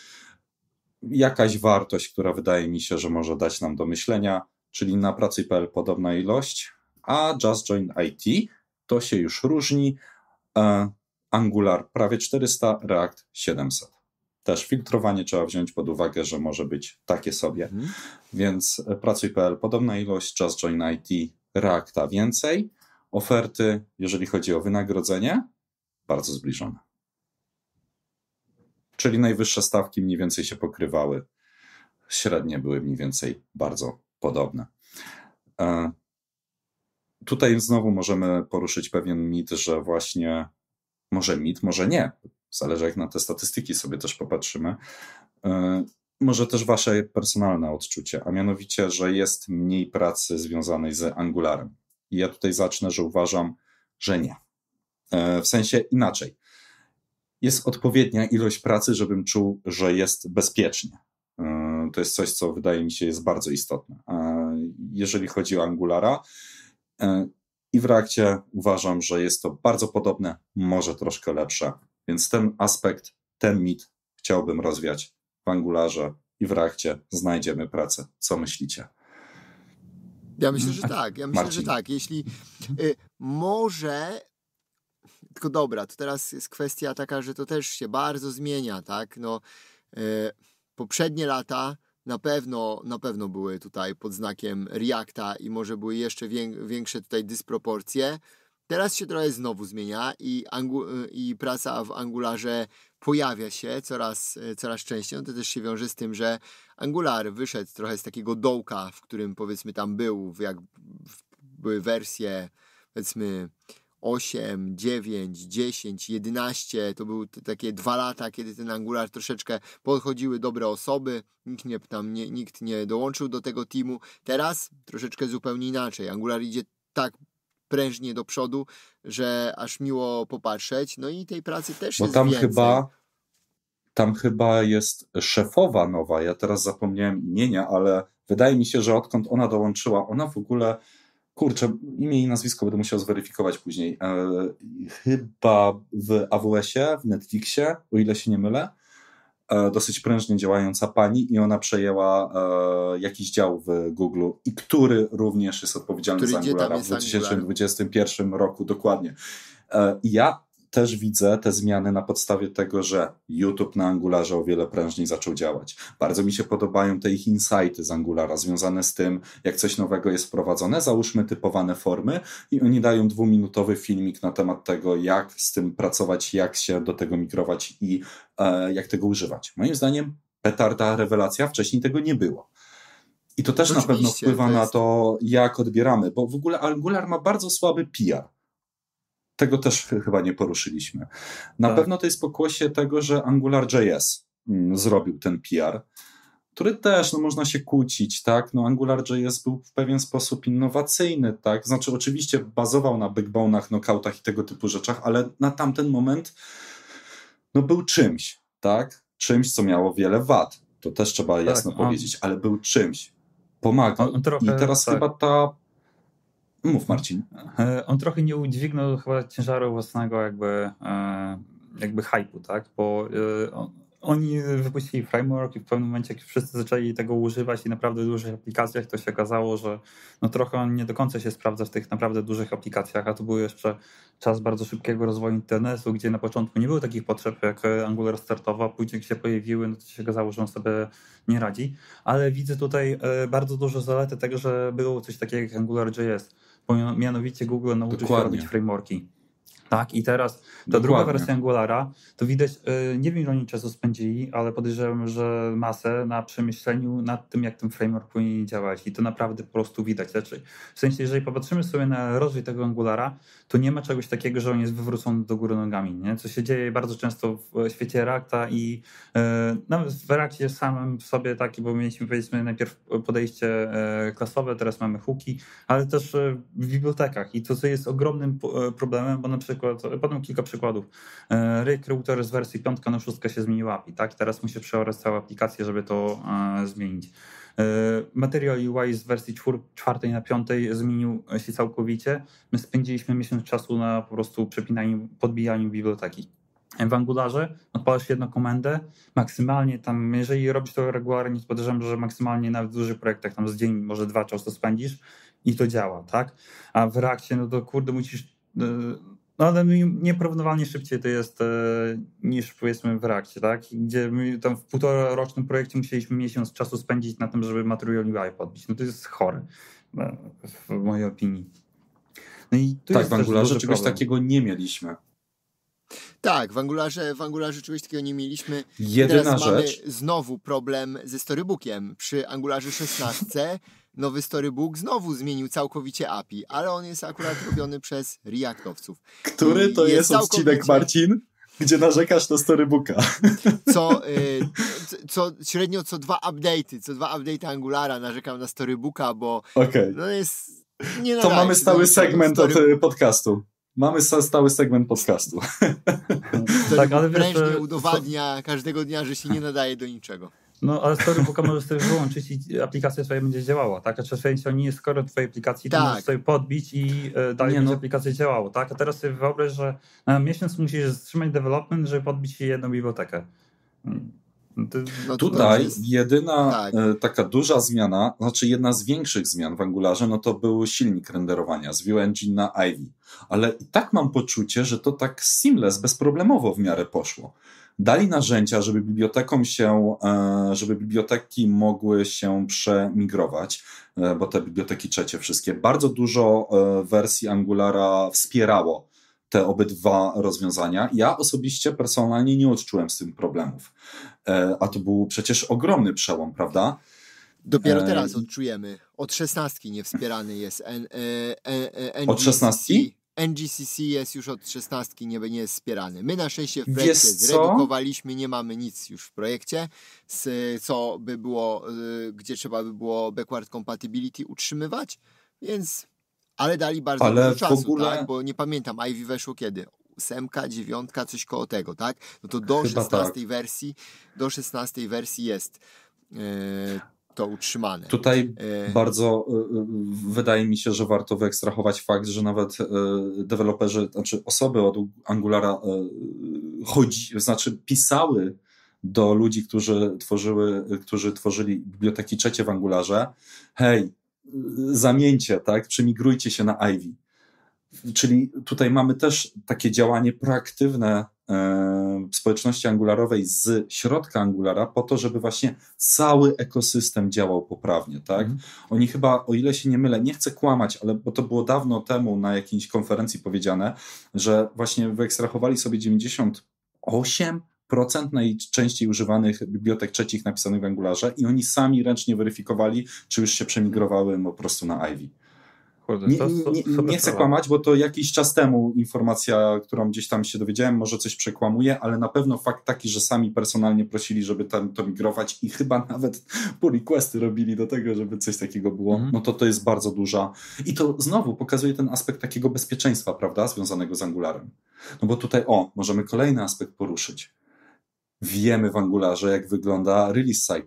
Jakaś wartość, która wydaje mi się, że może dać nam do myślenia czyli na pracy.pl podobna ilość, a Just Join IT to się już różni. E, Angular prawie 400, React 700. Też filtrowanie trzeba wziąć pod uwagę, że może być takie sobie. Mm. Więc e, pracuj.pl podobna ilość, Just Join IT, Reacta więcej. Oferty, jeżeli chodzi o wynagrodzenie, bardzo zbliżone. Czyli najwyższe stawki mniej więcej się pokrywały. Średnie były mniej więcej bardzo podobne. E, tutaj znowu możemy poruszyć pewien mit, że właśnie może mit, może nie. Zależy jak na te statystyki sobie też popatrzymy. E, może też wasze personalne odczucie, a mianowicie, że jest mniej pracy związanej z Angularem. I ja tutaj zacznę, że uważam, że nie. E, w sensie inaczej. Jest odpowiednia ilość pracy, żebym czuł, że jest bezpiecznie to jest coś, co wydaje mi się jest bardzo istotne. E, jeżeli chodzi o Angulara, e, i w Reakcie uważam, że jest to bardzo podobne, może troszkę lepsze. Więc ten aspekt, ten mit chciałbym rozwiać w Angularze i w Reakcie znajdziemy pracę. Co myślicie? Ja myślę, że mm. tak. Ja myślę, Marcin. że tak. Jeśli y, może. Tylko dobra, to teraz jest kwestia taka, że to też się bardzo zmienia, tak? No, y, poprzednie lata na pewno, na pewno były tutaj pod znakiem Reacta i może były jeszcze większe tutaj dysproporcje. Teraz się trochę znowu zmienia i, angu- i praca w Angularze pojawia się coraz, coraz częściej. No to też się wiąże z tym, że Angular wyszedł trochę z takiego dołka, w którym powiedzmy tam był, jak były wersje powiedzmy 8, 9, 10, 11. To były takie dwa lata, kiedy ten Angular troszeczkę podchodziły dobre osoby. Nikt nie, tam nie, nikt nie dołączył do tego teamu. Teraz troszeczkę zupełnie inaczej. Angular idzie tak prężnie do przodu, że aż miło popatrzeć. No i tej pracy też Bo jest tam więcej. chyba tam chyba jest szefowa nowa. Ja teraz zapomniałem imienia, ale wydaje mi się, że odkąd ona dołączyła, ona w ogóle kurczę, imię i nazwisko będę musiał zweryfikować później. E, chyba w AWS-ie, w Netflixie, o ile się nie mylę, e, dosyć prężnie działająca pani i ona przejęła e, jakiś dział w Google i który również jest odpowiedzialny który za Angulara w 2021 roku, dokładnie. ja też widzę te zmiany na podstawie tego, że YouTube na Angularze o wiele prężniej zaczął działać. Bardzo mi się podobają te ich insighty z Angulara związane z tym, jak coś nowego jest wprowadzone. Załóżmy typowane formy i oni dają dwuminutowy filmik na temat tego, jak z tym pracować, jak się do tego migrować i e, jak tego używać. Moim zdaniem petarda rewelacja, wcześniej tego nie było. I to też Oczywiście, na pewno wpływa jest... na to, jak odbieramy, bo w ogóle Angular ma bardzo słaby PR tego też chyba nie poruszyliśmy. Na tak. pewno to jest pokłosie tego, że AngularJS mm, zrobił ten PR, który też, no można się kłócić, tak, no AngularJS był w pewien sposób innowacyjny, tak, znaczy oczywiście bazował na BigBone'ach, nokautach i tego typu rzeczach, ale na tamten moment no był czymś, tak, czymś, co miało wiele wad, to też trzeba tak, jasno powiedzieć, ale był czymś, pomagał. I teraz tak. chyba ta Mów Marcin. E, on trochę nie udźwignął chyba ciężaru własnego jakby, e, jakby hypu, tak? Bo e, oni wypuścili framework i w pewnym momencie, jak wszyscy zaczęli tego używać i naprawdę dużych aplikacjach, to się okazało, że no trochę on nie do końca się sprawdza w tych naprawdę dużych aplikacjach, a to był jeszcze czas bardzo szybkiego rozwoju internetu, gdzie na początku nie było takich potrzeb jak Angular startowa, później jak się pojawiły, no to się okazało, że on sobie nie radzi. Ale widzę tutaj bardzo dużo zalety tego, że było coś takiego jak AngularJS mianowicie Google nauczy Dokładnie. się robić frameworki. Tak, i teraz ta Dokładnie. druga wersja Angulara, to widać, e, nie wiem ile oni czasu spędzili, ale podejrzewam, że masę na przemyśleniu nad tym, jak ten framework powinien działać i to naprawdę po prostu widać. Znaczy, w sensie, jeżeli popatrzymy sobie na rozwój tego Angulara, to nie ma czegoś takiego, że on jest wywrócony do góry nogami, nie? co się dzieje bardzo często w e, świecie Reacta i yy, e, nawet no, w Reactie samym w sobie taki, bo mieliśmy powiedzmy najpierw podejście klasowe, teraz mamy hooki, ale też w bibliotekach i to, co jest ogromnym problemem, bo na przykład przykład, podam kilka przykładów. E, Recruiter z wersji 5 na 6 się zmienił API, tak? Teraz musi przeorać całą aplikację, żeby to e, zmienić. E, Material UI z wersji czwartej na piątej zmienił się całkowicie. My spędziliśmy miesiąc czasu na po prostu przepinaniu, podbijaniu biblioteki. W Angularze odpalasz jedną komendę, maksymalnie tam, jeżeli robisz to regularnie, to podejrzewam, że maksymalnie nawet w dużych projektach tam z dzień, może dwa często spędzisz i to działa, tak? A w reakcie, no to kurde, musisz no ale nieporównywalnie szybciej to jest e, niż powiedzmy w reakcie, tak? Gdzie my tam w rocznym projekcie musieliśmy miesiąc czasu spędzić na tym, żeby materiał UI podbić. No to jest chory, e, w mojej opinii. No i tu tak, jest w Angularze czegoś problem. takiego nie mieliśmy. Tak, w Angularze, w Angularze czegoś takiego nie mieliśmy. Jedyna Teraz rzecz. Mamy znowu problem ze storybookiem. Przy Angularze 16 nowy Storybook znowu zmienił całkowicie API, ale on jest akurat robiony przez Reactowców. Który to I jest, jest całkowicie... odcinek, Marcin? Gdzie narzekasz na storybooka. Co, y, co, średnio co dwa update'y, co dwa update'y Angulara narzekam na storybooka, bo okay. no jest... Nie to mamy stały segment od y, podcastu. Mamy stały segment podcastu. tak, ale wiesz, prężnie udowadnia każdego dnia, że się nie nadaje do niczego. No ale storybook możesz sobie wyłączyć i aplikacja twoja będzie działała, tak? A znaczy, często nie jest skoro twojej aplikacji, tak. to możesz sobie podbić i e, dalej będzie no. aplikacja działała, tak? A teraz sobie wyobraź, że na miesiąc musisz zatrzymać development, żeby podbić się jedną bibliotekę. Hmm. No to, no, tutaj jest... jedyna tak. E, taka duża zmiana, znaczy jedna z większych zmian w Angularze, no to był silnik renderowania z ViewEngine na Ivy. Ale i tak mam poczucie, że to tak seamless, bezproblemowo w miarę poszło dali narzędzia, żeby bibliotekom się, e, żeby biblioteki mogły się przemigrować, e, bo te biblioteki trzecie wszystkie, bardzo dużo e, wersji Angulara wspierało te obydwa rozwiązania. Ja osobiście personalnie nie odczułem z tym problemów. A to był przecież ogromny przełom, prawda? Dopiero teraz odczujemy. Od szesnastki wspierany jest. N, N, N, N, Od szesnastki? NGCC jest już od 16 nie, nie jest wspierany. My na szczęście w projekcie Wiesz zredukowaliśmy, co? nie mamy nic już w projekcie, z, co by było, y, gdzie trzeba by było backward compatibility utrzymywać, więc, ale dali bardzo ale dużo czasu, ogóle... tak? bo nie pamiętam, Ivy weszło kiedy? 8, 9, coś koło tego, tak? No to do Chyba 16 tak. wersji, do 16 wersji jest. Y, to utrzymane. Tutaj e, bardzo e, e, wydaje mi się, że warto wyekstrahować fakt, że nawet deweloperzy, znaczy osoby od Angulara chodzi, znaczy pisały do ludzi, którzy, tworzyły, którzy tworzyli biblioteki trzecie w Angularze, hej, zamieńcie, tak, przemigrujcie się na Ivy. Czyli tutaj mamy też takie działanie proaktywne społeczności angularowej z środka angulara po to, żeby właśnie cały ekosystem działał poprawnie, tak? Mhm. Oni chyba, o ile się nie mylę, nie chcę kłamać, ale bo to było dawno temu na jakiejś konferencji powiedziane, że właśnie wyekstrahowali sobie 98 procent najczęściej używanych bibliotek trzecich napisanych w Angularze i oni sami ręcznie weryfikowali, czy już się przemigrowały po prostu na Ivy. Kurde, nie, nie, nie, chcę kłamać, bo to jakiś czas temu informacja, którą gdzieś tam się dowiedziałem, może coś przekłamuje, ale na pewno fakt taki, że sami personalnie prosili, żeby tam to migrować i chyba nawet pull requesty robili do tego, żeby coś takiego było, mhm. no to to jest bardzo duża. I to znowu pokazuje ten aspekt takiego bezpieczeństwa, prawda, związanego z Angularem. No bo tutaj, o, możemy kolejny aspekt poruszyć. Wiemy w Angularze, jak wygląda release cycle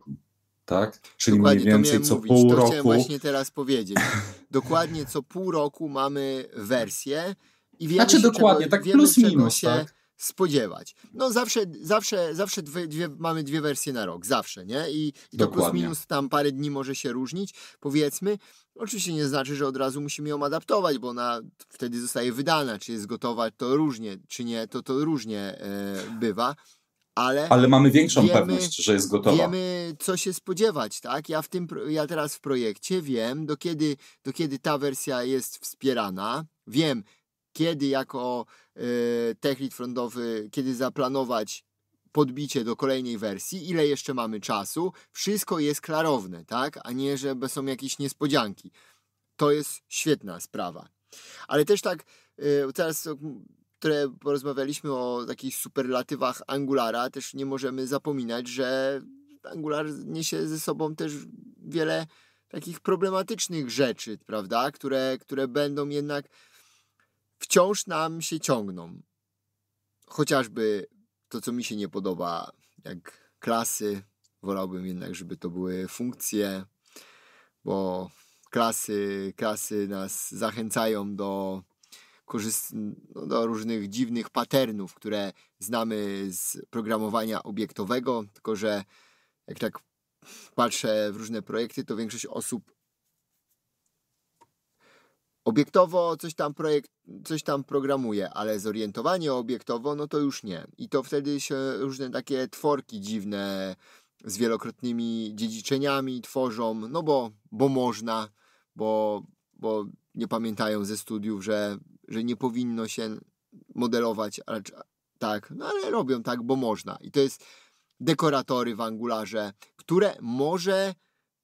tak? Czyli Dokładnie mniej więcej co mówić. pół to roku. właśnie teraz powiedzieć. Dokładnie co pół roku mamy wersję i wiemy, znaczy, dokładnie, czego, tak wiemy plus minus, się tak? spodziewać. No zawsze, zawsze, zawsze dwie, dwie, mamy dwie wersje na rok, zawsze, nie? I, i to plus minus tam parę dni może się różnić, powiedzmy. Oczywiście nie znaczy, że od razu musimy ją adaptować, bo ona wtedy zostaje wydana, czy jest gotowa, to różnie, czy nie, to to różnie e, bywa ale, ale mamy większą wiemy, pewność, że jest gotowa. Wiemy, co się spodziewać, tak? Ja, w tym, ja teraz w projekcie wiem, do kiedy, do kiedy ta wersja jest wspierana, wiem, kiedy jako y, e, techlit frontowy, kiedy zaplanować podbicie do kolejnej wersji, ile jeszcze mamy czasu, wszystko jest klarowne, tak? A nie, że są jakieś niespodzianki. To jest świetna sprawa. Ale też tak, y, teraz które porozmawialiśmy o takich superlatywach Angulara, też nie możemy zapominać, że Angular niesie ze sobą też wiele takich problematycznych rzeczy, prawda, które, które będą jednak wciąż nam się ciągną. Chociażby to, co mi się nie podoba, jak klasy, wolałbym jednak, żeby to były funkcje, bo klasy, klasy nas zachęcają do korzyst no, do różnych dziwnych patternów, które znamy z programowania obiektowego, tylko że jak tak patrzę w różne projekty, to większość osób obiektowo coś tam projekt, coś tam programuje, ale zorientowanie obiektowo, no to już nie. I to wtedy się różne takie tworki dziwne z wielokrotnymi dziedziczeniami tworzą, no bo, bo można, bo, bo nie pamiętają ze studiów, że że nie powinno się modelować tak, no ale robią tak, bo można. I to jest dekoratory w Angularze, które może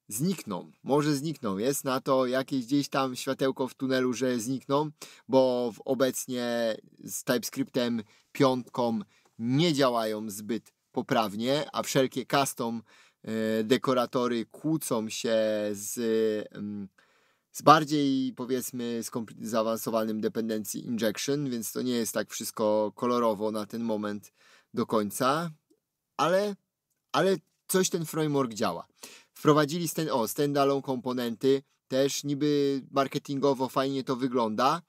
znikną, może znikną. Jest na to jakieś gdzieś tam światełko w tunelu, że znikną, bo obecnie z TypeScriptem piątką nie działają zbyt poprawnie, a wszelkie custom e, dekoratory kłócą się z mm, z bardziej powiedzmy zaawansowanym dependencji injection, więc to nie jest tak wszystko kolorowo na ten moment do końca, ale, ale coś ten framework działa. Wprowadzili stand, o, standalone komponenty, też niby marketingowo fajnie to wygląda,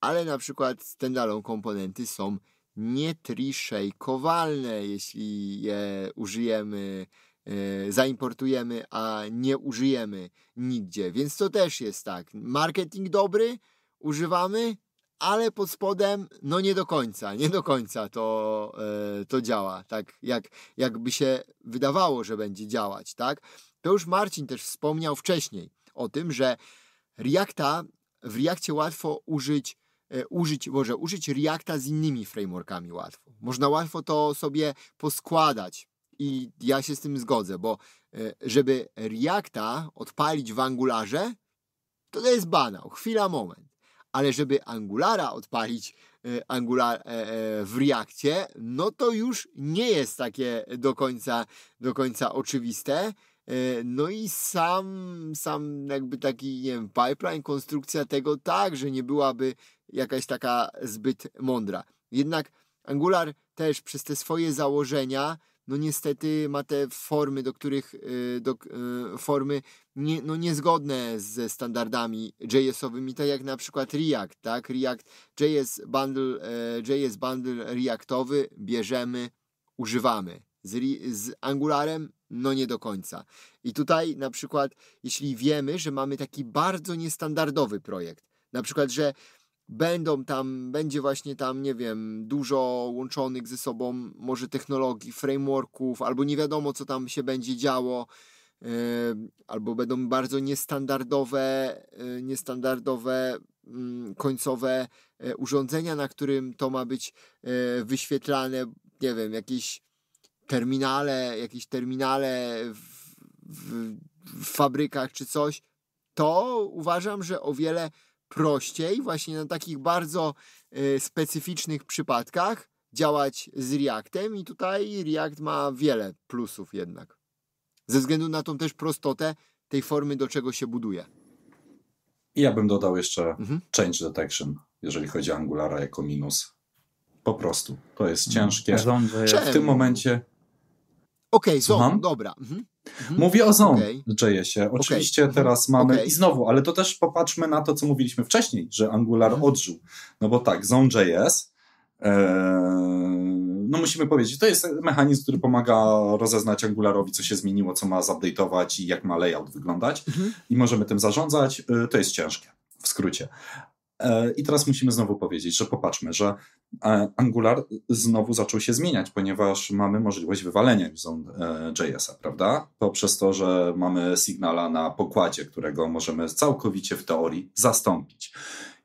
ale na przykład standalone komponenty są nietriszejkowalne, jeśli je użyjemy Y, zaimportujemy, a nie użyjemy nigdzie. Więc to też jest tak. Marketing dobry, używamy, ale pod spodem, no nie do końca, nie do końca to, y, to działa, tak jak, jakby się wydawało, że będzie działać, tak? To już Marcin też wspomniał wcześniej o tym, że Reacta, w Reactie łatwo użyć, y, użyć, może użyć Reacta z innymi frameworkami łatwo. Można łatwo to sobie poskładać, i ja się z tym zgodzę, bo e, żeby Reacta odpalić w Angularze, to to jest banał, chwila, moment. Ale żeby Angulara odpalić e, Angular e, w Reactie, no to już nie jest takie do końca, do końca oczywiste. No i sam, sam jakby taki, nie wiem, pipeline, konstrukcja tego także nie byłaby jakaś taka zbyt mądra. Jednak Angular też przez te swoje założenia no niestety ma te formy, do których e, do, e, formy nie, no niezgodne ze standardami JS-owymi, tak jak na przykład React, tak? React JS bundle, e, JS bundle Reactowy bierzemy, używamy. Z, z Angularem no nie do końca. I tutaj na przykład, jeśli wiemy, że mamy taki bardzo niestandardowy projekt, na przykład, że będą tam, będzie właśnie tam, nie wiem, dużo łączonych ze sobą może technologii, frameworków, albo nie wiadomo, co tam się będzie działo, yy, albo będą bardzo niestandardowe, yy, niestandardowe mm, końcowe yy, urządzenia, na którym to ma być wyświetlane, nie wiem, jakieś terminale, jakieś terminale w, w, w fabrykach czy coś, to uważam, że o wiele prościej, właśnie na takich bardzo y, specyficznych przypadkach działać z Reactem i tutaj React ma wiele plusów jednak. Ze względu na tą też prostotę tej formy, do czego się buduje. I ja bym dodał jeszcze mhm. change detection, jeżeli chodzi o Angulara jako minus. Po prostu. To jest mhm. ciężkie. w tym momencie... Okej, okay, dobra. Mhm. Mhm. Mówię o Zone okay. Oczywiście okay. Mhm. teraz mamy okay. i znowu, ale to też popatrzmy na to, co mówiliśmy wcześniej, że Angular mhm. odżył. No bo tak, Zone.js e, no musimy powiedzieć, to jest mechanizm, który pomaga rozeznać Angularowi, co się zmieniło, co ma zupdate'ować i jak ma layout wyglądać mhm. i możemy tym zarządzać. E, to jest ciężkie, w skrócie. E, I teraz musimy znowu powiedzieć, że popatrzmy, że e, Angular znowu zaczął się zmieniać, ponieważ mamy możliwość wywalenia już e, JS-a, prawda? Poprzez to, że mamy signala na pokładzie, którego możemy całkowicie w teorii zastąpić.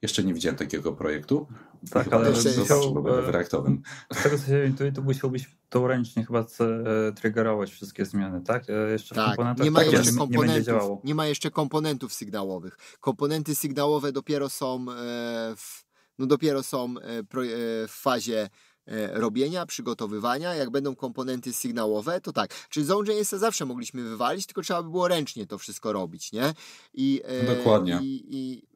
Jeszcze nie widziałem takiego projektu. Tak, chyba ale jeszcze musiał, e, w reaktowym. Z tego co się orientuję, to musiałbyś to ręcznie chyba e, triggerować wszystkie zmiany, tak? E, jeszcze tak, nie ma tak, jeszcze tak, komponentów, nie będzie działało. Nie ma jeszcze komponentów sygnałowych. Komponenty sygnałowe dopiero są w, no dopiero są w fazie robienia, przygotowywania. Jak będą komponenty sygnałowe, to tak. Czyli Zone JS zawsze mogliśmy wywalić, tylko trzeba by było ręcznie to wszystko robić, nie? I, Dokładnie. I, i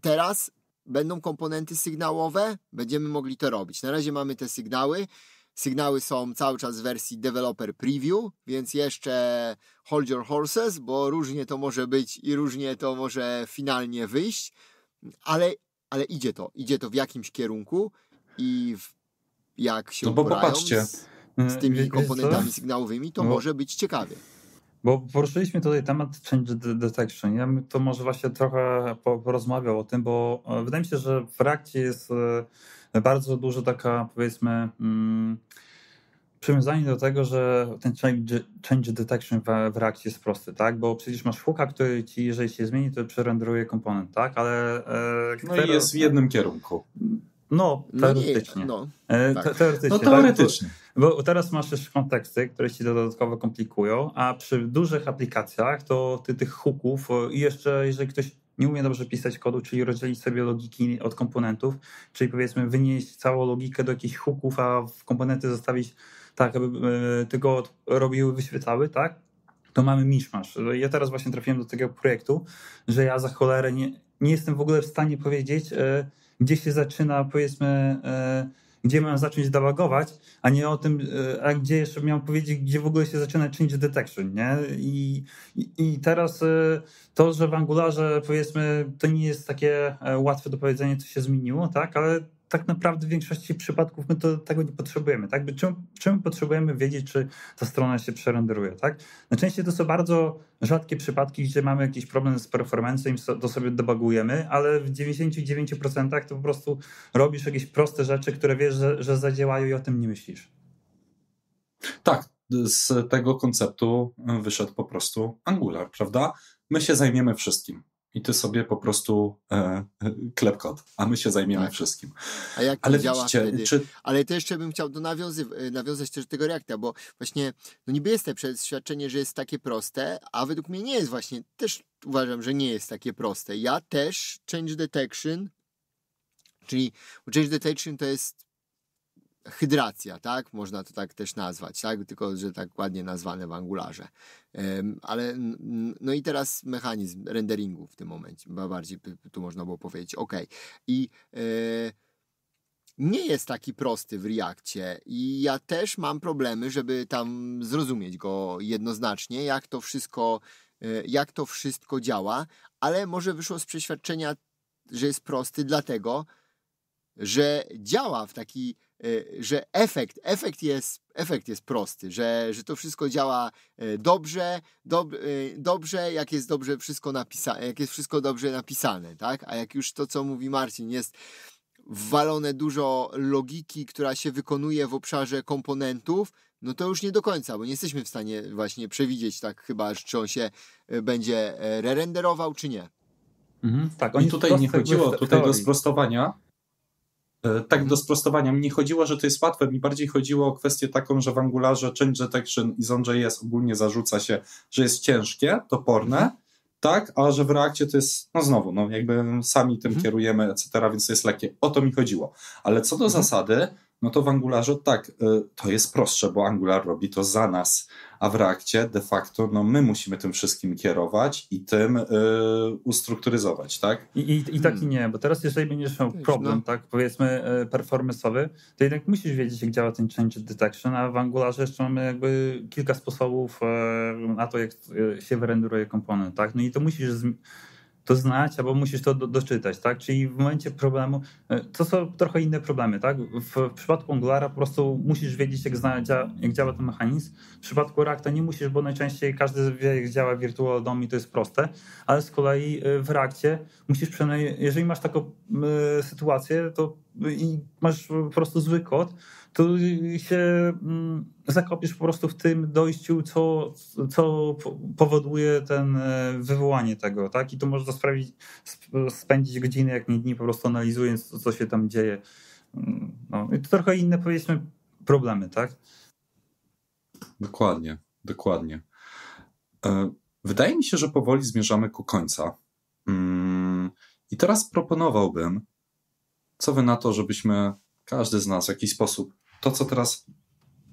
teraz będą komponenty sygnałowe, będziemy mogli to robić. Na razie mamy te sygnały. Sygnały są cały czas w wersji developer preview, więc jeszcze hold your horses, bo różnie to może być i różnie to może finalnie wyjść, ale, ale idzie to. Idzie to w jakimś kierunku i w, jak się no bo popatrzcie. Z, z tymi mm, komponentami sygnałowymi, to no. może być ciekawie. Bo poruszyliśmy tutaj temat change detection. Ja bym to może właśnie trochę porozmawiał o tym, bo e, wydaje mi się, że w reakcji jest e, bardzo dużo taka powiedzmy mm, przywiązanie do tego, że ten change, detection w, reakcji jest prosty, tak? Bo przecież masz hooka, który ci, jeżeli się zmieni, to przerenderuje komponent, tak? Ale... E, no teraz... i jest w jednym kierunku. No, no teoretycznie. No, nie, no, tak. Te, teoretycznie. No, tak? teoretycznie. Tak? Bo teraz masz jeszcze konteksty, które ci dodatkowo komplikują, a przy dużych aplikacjach to ty tych huków i jeszcze jeżeli ktoś nie umie dobrze pisać kodu, czyli rozdzielić sobie logiki od komponentów, czyli powiedzmy wynieść całą logikę do jakichś huków, a w komponenty zostawić tak, aby e, tylko robiły, wyświetlały, tak? To mamy miszmasz. No ja teraz właśnie trafiłem do tego projektu, że ja za cholerę nie, nie jestem w ogóle w stanie powiedzieć, e, gdzie się zaczyna powiedzmy e, gdzie mają zacząć dialogować, a nie o tym, e, a gdzie jeszcze miałem powiedzieć, gdzie w ogóle się zaczyna change detection, nie? I, i, i teraz e, to, że w Angularze powiedzmy, to nie jest takie e, łatwe do powiedzenia, co się zmieniło, tak? Ale tak naprawdę w większości przypadków my to, tego nie potrzebujemy. Tak? Czemu, potrzebujemy wiedzieć, czy ta strona się przerenderuje? Tak? Najczęściej to są bardzo rzadkie przypadki, gdzie mamy jakiś problem z performancem i to sobie debagujemy, ale w 99% to po prostu robisz jakieś proste rzeczy, które wiesz, że, że zadziałają i o tym nie myślisz. Tak, z tego konceptu wyszedł po prostu Angular, prawda? My się zajmiemy wszystkim i ty sobie po prostu e, klepkot, a my się zajmiemy tak. wszystkim. A jak Ale działa widzicie, wtedy? Czy... Ale to jeszcze bym chciał do nawiązy- nawiązać też do tego Reacta, bo właśnie no niby jest te przeświadczenie, że jest takie proste, a według mnie nie jest właśnie, też uważam, że nie jest takie proste. Ja też change detection, czyli change detection to jest hydracja, tak? Można to tak też nazwać, tak? Tylko, że tak ładnie nazwane w angularze. Ale no i teraz mechanizm renderingu w tym momencie, bardziej tu można było powiedzieć, ok. I e, nie jest taki prosty w Reakcie i ja też mam problemy, żeby tam zrozumieć go jednoznacznie, jak to wszystko, e, jak to wszystko działa, ale może wyszło z przeświadczenia, że jest prosty dlatego, że działa w taki Y, że efekt, efekt jest, efekt jest prosty, że, że to wszystko działa y, dobrze, dob, y, dobrze, jak jest dobrze wszystko napisane, jak jest wszystko dobrze napisane, tak? A jak już to, co mówi Marcin, jest walone dużo logiki, która się wykonuje w obszarze komponentów, no to już nie do końca, bo nie jesteśmy w stanie właśnie przewidzieć tak chyba, czy on się będzie re-renderował, czy nie. Mhm, tak, oni tutaj nie chodziło tutaj do sprostowania, E, tak mhm. do sprostowania. Mi nie chodziło, że to jest łatwe, mi bardziej chodziło o kwestię taką, że w Angularze change detection i zone.js ogólnie zarzuca się, że jest ciężkie, toporne, mhm. tak, a że w reakcie to jest, no znowu, no jakby sami tym mhm. kierujemy, etc., więc to jest lekkie. O to mi chodziło. Ale co do zasady, no to w Angularze tak, y, to jest prostsze, bo Angular robi to za nas, a w Reakcie de facto no, my musimy tym wszystkim kierować i tym y, ustrukturyzować, tak? I, i, i tak i hmm. nie, bo teraz jeżeli będziesz miał problem, no. tak, powiedzmy y, performanceowy, to jednak musisz wiedzieć, jak działa ten change detection, a w Angularze jeszcze mamy jakby kilka sposobów e, na to, jak e, się wyrenderuje komponent, tak? No i to musisz to znać, albo musisz to do, doczytać, tak? Czyli w momencie problemu, e, to są trochę inne problemy, tak? W, w przypadku Angulara po prostu musisz wiedzieć, jak, zna, jak działa ten mechanizm. W przypadku Reacta nie musisz, bo najczęściej każdy wie, jak działa Virtual DOM i to jest proste, ale z kolei e, w Reakcie musisz przynajmniej, jeżeli masz taką y, sytuację, to no i masz po prostu zły kod, to się mm, zakopiesz po prostu w tym dojściu, co, co powoduje ten e, wywołanie tego, tak? I to można sprawić, spędzić godziny, jak nie dni, po prostu analizując to, co się tam dzieje. Mm, no, i to trochę inne, powiedzmy, problemy, tak? Dokładnie, dokładnie. E, wydaje mi się, że powoli zmierzamy ku końca. Mm, I teraz proponowałbym, co wy na to, żebyśmy każdy z nas w jakiś sposób to, co teraz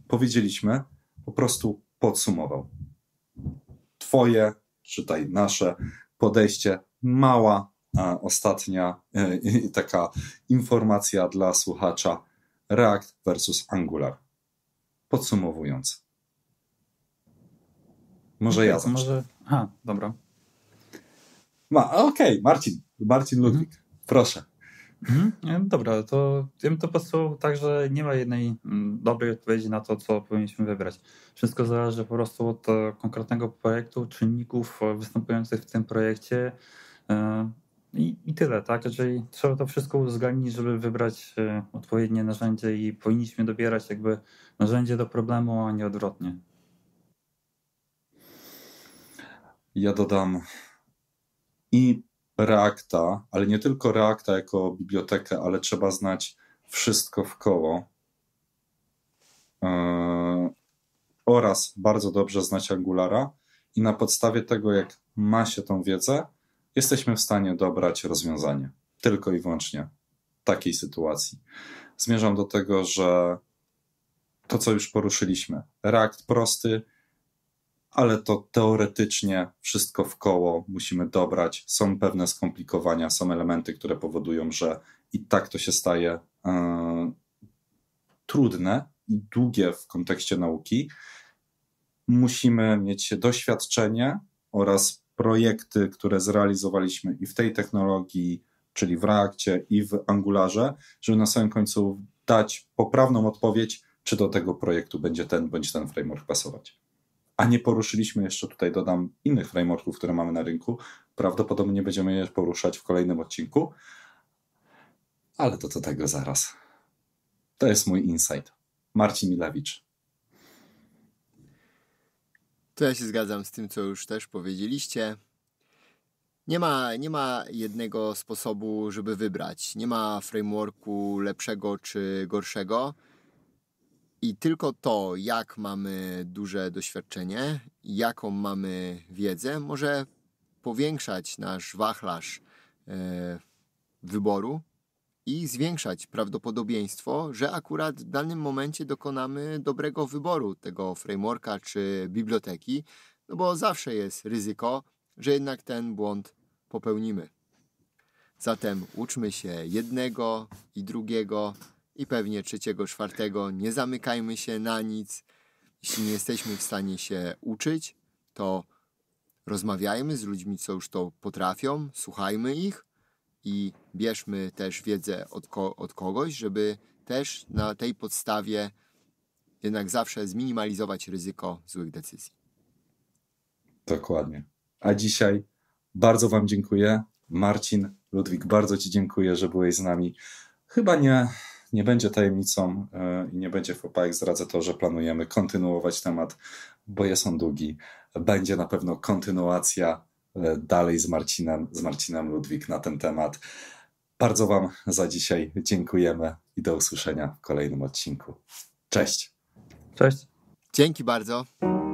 powiedzieliśmy, po prostu podsumował? Twoje, czytaj nasze podejście, mała a ostatnia e, taka informacja dla słuchacza React versus Angular. Podsumowując. Może okay, ja zacznę. Może... Aha, dobra. Ma, Okej, okay, Marcin, Marcin Ludwik, mhm. proszę. Hmm? Dobra, to ja bym to podsumował tak, że nie ma jednej mm, dobrej odpowiedzi na to, co powinniśmy wybrać. Wszystko zależy po prostu od e, konkretnego projektu, czynników e, występujących w tym projekcie e, i, i tyle, tak? Czyli trzeba to wszystko uwzględnić, żeby wybrać odpowiednie narzędzie i powinniśmy dobierać jakby narzędzie do problemu, a nie odwrotnie. Ja dodam i Reacta, ale nie tylko Reacta jako bibliotekę, ale trzeba znać wszystko w koło e, oraz bardzo dobrze znać Angulara i na podstawie tego, jak ma się tą wiedzę, jesteśmy w stanie dobrać rozwiązanie. Tylko i wyłącznie takiej sytuacji. Zmierzam do tego, że to, co już poruszyliśmy, React prosty, ale to teoretycznie wszystko w koło musimy dobrać. Są pewne skomplikowania, są elementy, które powodują, że i tak to się staje yy, trudne i długie w kontekście nauki. Musimy mieć doświadczenie oraz projekty, które zrealizowaliśmy i w tej technologii, czyli w Reakcie i w Angularze, żeby na samym końcu dać poprawną odpowiedź, czy do tego projektu będzie ten bądź ten framework pasować a nie poruszyliśmy jeszcze tutaj, dodam, innych frameworków, które mamy na rynku. Prawdopodobnie będziemy je poruszać w kolejnym odcinku, ale to do tego zaraz. To jest mój insight. Marcin Milawicz. To ja się zgadzam z tym, co już też powiedzieliście. Nie ma, nie ma jednego sposobu, żeby wybrać. Nie ma frameworku lepszego czy gorszego. I tylko to, jak mamy duże doświadczenie, jaką mamy wiedzę, może powiększać nasz wachlarz e, wyboru i zwiększać prawdopodobieństwo, że akurat w danym momencie dokonamy dobrego wyboru tego frameworka czy biblioteki, no bo zawsze jest ryzyko, że jednak ten błąd popełnimy. Zatem uczmy się jednego i drugiego, i pewnie trzeciego, czwartego. Nie zamykajmy się na nic. Jeśli nie jesteśmy w stanie się uczyć, to rozmawiajmy z ludźmi, co już to potrafią, słuchajmy ich i bierzmy też wiedzę od, ko od kogoś, żeby też na tej podstawie jednak zawsze zminimalizować ryzyko złych decyzji. Dokładnie. A dzisiaj bardzo Wam dziękuję. Marcin, Ludwik, bardzo Ci dziękuję, że byłeś z nami. Chyba nie nie będzie tajemnicą e, i nie będzie FOPA, jak zdradzę to, że planujemy kontynuować temat, bo jest on długi. Będzie na pewno kontynuacja e, dalej z Marcinem, z Marcinem Ludwik na ten temat. Bardzo Wam za dzisiaj dziękujemy i do usłyszenia w kolejnym odcinku. Cześć. Cześć. Dzięki bardzo.